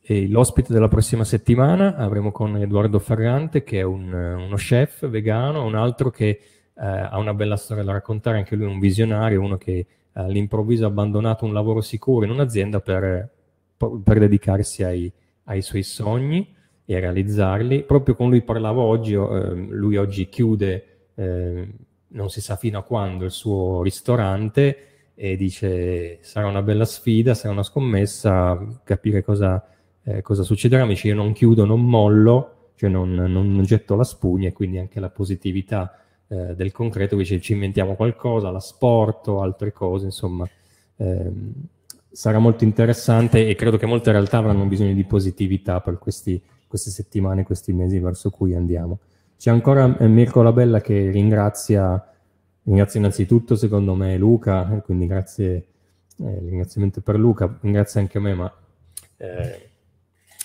e l'ospite della prossima settimana avremo con Edoardo Ferrante, che è un, uno chef vegano, un altro che eh, ha una bella storia da raccontare, anche lui è un visionario, uno che eh, all'improvviso ha abbandonato un lavoro sicuro in un'azienda per, per dedicarsi ai, ai, suoi sogni e a realizzarli. Proprio con lui parlavo oggi, eh, lui oggi chiude, eh, non si sa fino a quando, il suo ristorante e dice sarà una bella sfida, sarà una scommessa, capire cosa eh, cosa succederà? Mi io non chiudo, non mollo, cioè non, non, non getto la spugna e quindi anche la positività eh, del concreto, invece ci inventiamo qualcosa, la sporto, altre cose, insomma. Ehm, sarà molto interessante e credo che molte realtà avranno bisogno di positività per questi, queste settimane, questi mesi verso cui andiamo. C'è ancora eh, Mirko Labella che ringrazia, ringrazia innanzitutto secondo me Luca, eh, quindi grazie, eh, ringraziamento per Luca, ringrazia anche me, ma eh,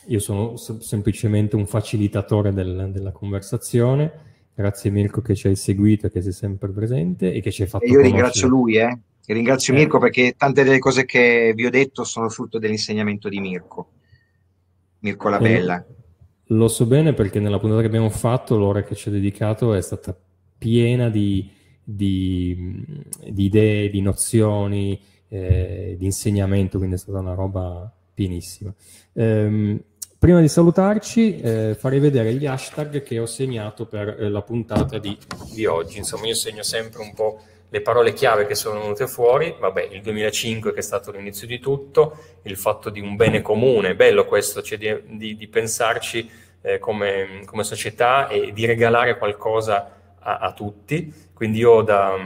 io sono semplicemente un facilitatore del, della conversazione. Grazie Mirko che ci hai seguito e che sei sempre presente e che ci hai fatto. E io ringrazio lui, eh. ringrazio eh. Mirko perché tante delle cose che vi ho detto sono frutto dell'insegnamento di Mirko. Mirko Labella. Eh, lo so bene perché nella puntata che abbiamo fatto, l'ora che ci ho dedicato è stata piena di, di, di idee, di nozioni, eh, di insegnamento, quindi è stata una roba pienissima. Eh, Prima di salutarci, eh, farei vedere gli hashtag che ho segnato per eh, la puntata di, di, oggi. Insomma, io segno sempre un po' le parole chiave che sono venute fuori. Vabbè, il 2005 che è stato l'inizio di tutto, il fatto di un bene comune, bello questo, cioè di, di, di pensarci eh, come, come, società e di regalare qualcosa a, a tutti. Quindi io da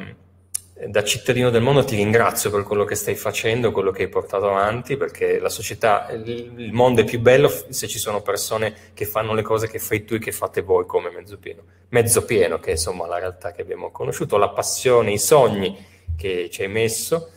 da cittadino del mondo ti ringrazio per quello che stai facendo, quello che hai portato avanti, perché la società, il mondo è più bello se ci sono persone che fanno le cose che fai tu e che fate voi come Mezzo pieno, che è insomma la realtà che abbiamo conosciuto, la passione, i sogni che ci hai messo,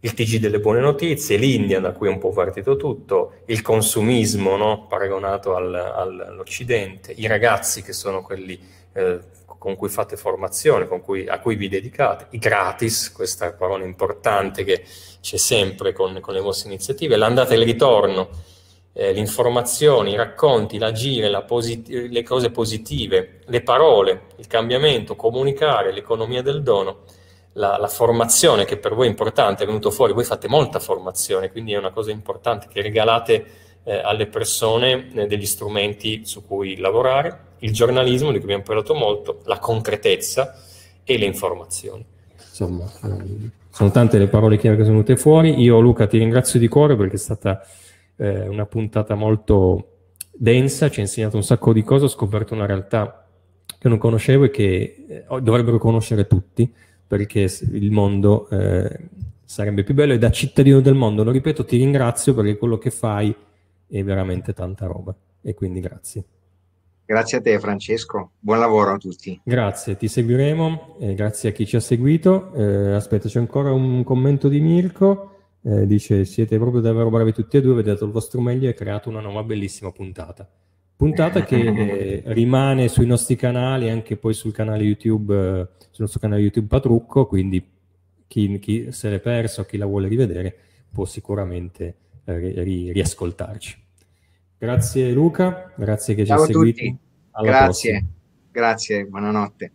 il TG delle buone notizie, l'India da cui è un po' partito tutto, il consumismo no? paragonato al, al, all'Occidente, i ragazzi che sono quelli... Eh, con cui fate formazione, cui, a cui vi dedicate, i gratis, questa parola importante che c'è sempre con, con le vostre iniziative, l'andata e il ritorno, eh, le i racconti, l'agire, la le cose positive, le parole, il cambiamento, comunicare, l'economia del dono, la, la, formazione che per voi è importante, è venuto fuori, voi fate molta formazione, quindi è una cosa importante che regalate eh, alle persone eh, degli strumenti su cui lavorare il giornalismo, di cui abbiamo parlato molto, la concretezza e le informazioni. Insomma, sono tante le parole chiare che sono venute fuori. Io, Luca, ti ringrazio di cuore perché è stata eh, una puntata molto densa, ci ha insegnato un sacco di cose, ho scoperto una realtà che non conoscevo e che eh, dovrebbero conoscere tutti perché il mondo eh, sarebbe più bello e da cittadino del mondo, lo ripeto, ti ringrazio perché quello che fai è veramente tanta roba e quindi grazie. Grazie a te Francesco, buon lavoro a tutti. Grazie, ti seguiremo, eh, grazie a chi ci ha seguito. Eh, aspetta, c'è ancora un commento di Mirko, eh, dice siete proprio davvero bravi tutti e due, avete dato il vostro meglio e creato una nuova bellissima puntata. Puntata che eh, rimane sui nostri canali, anche poi sul canale YouTube, eh, sul nostro canale YouTube Patrucco, quindi chi, chi se l'è perso, chi la vuole rivedere, può sicuramente eh, ri- riascoltarci. Grazie Luca, grazie che Ciao ci hai seguito. Alla grazie, prossima. grazie, buonanotte.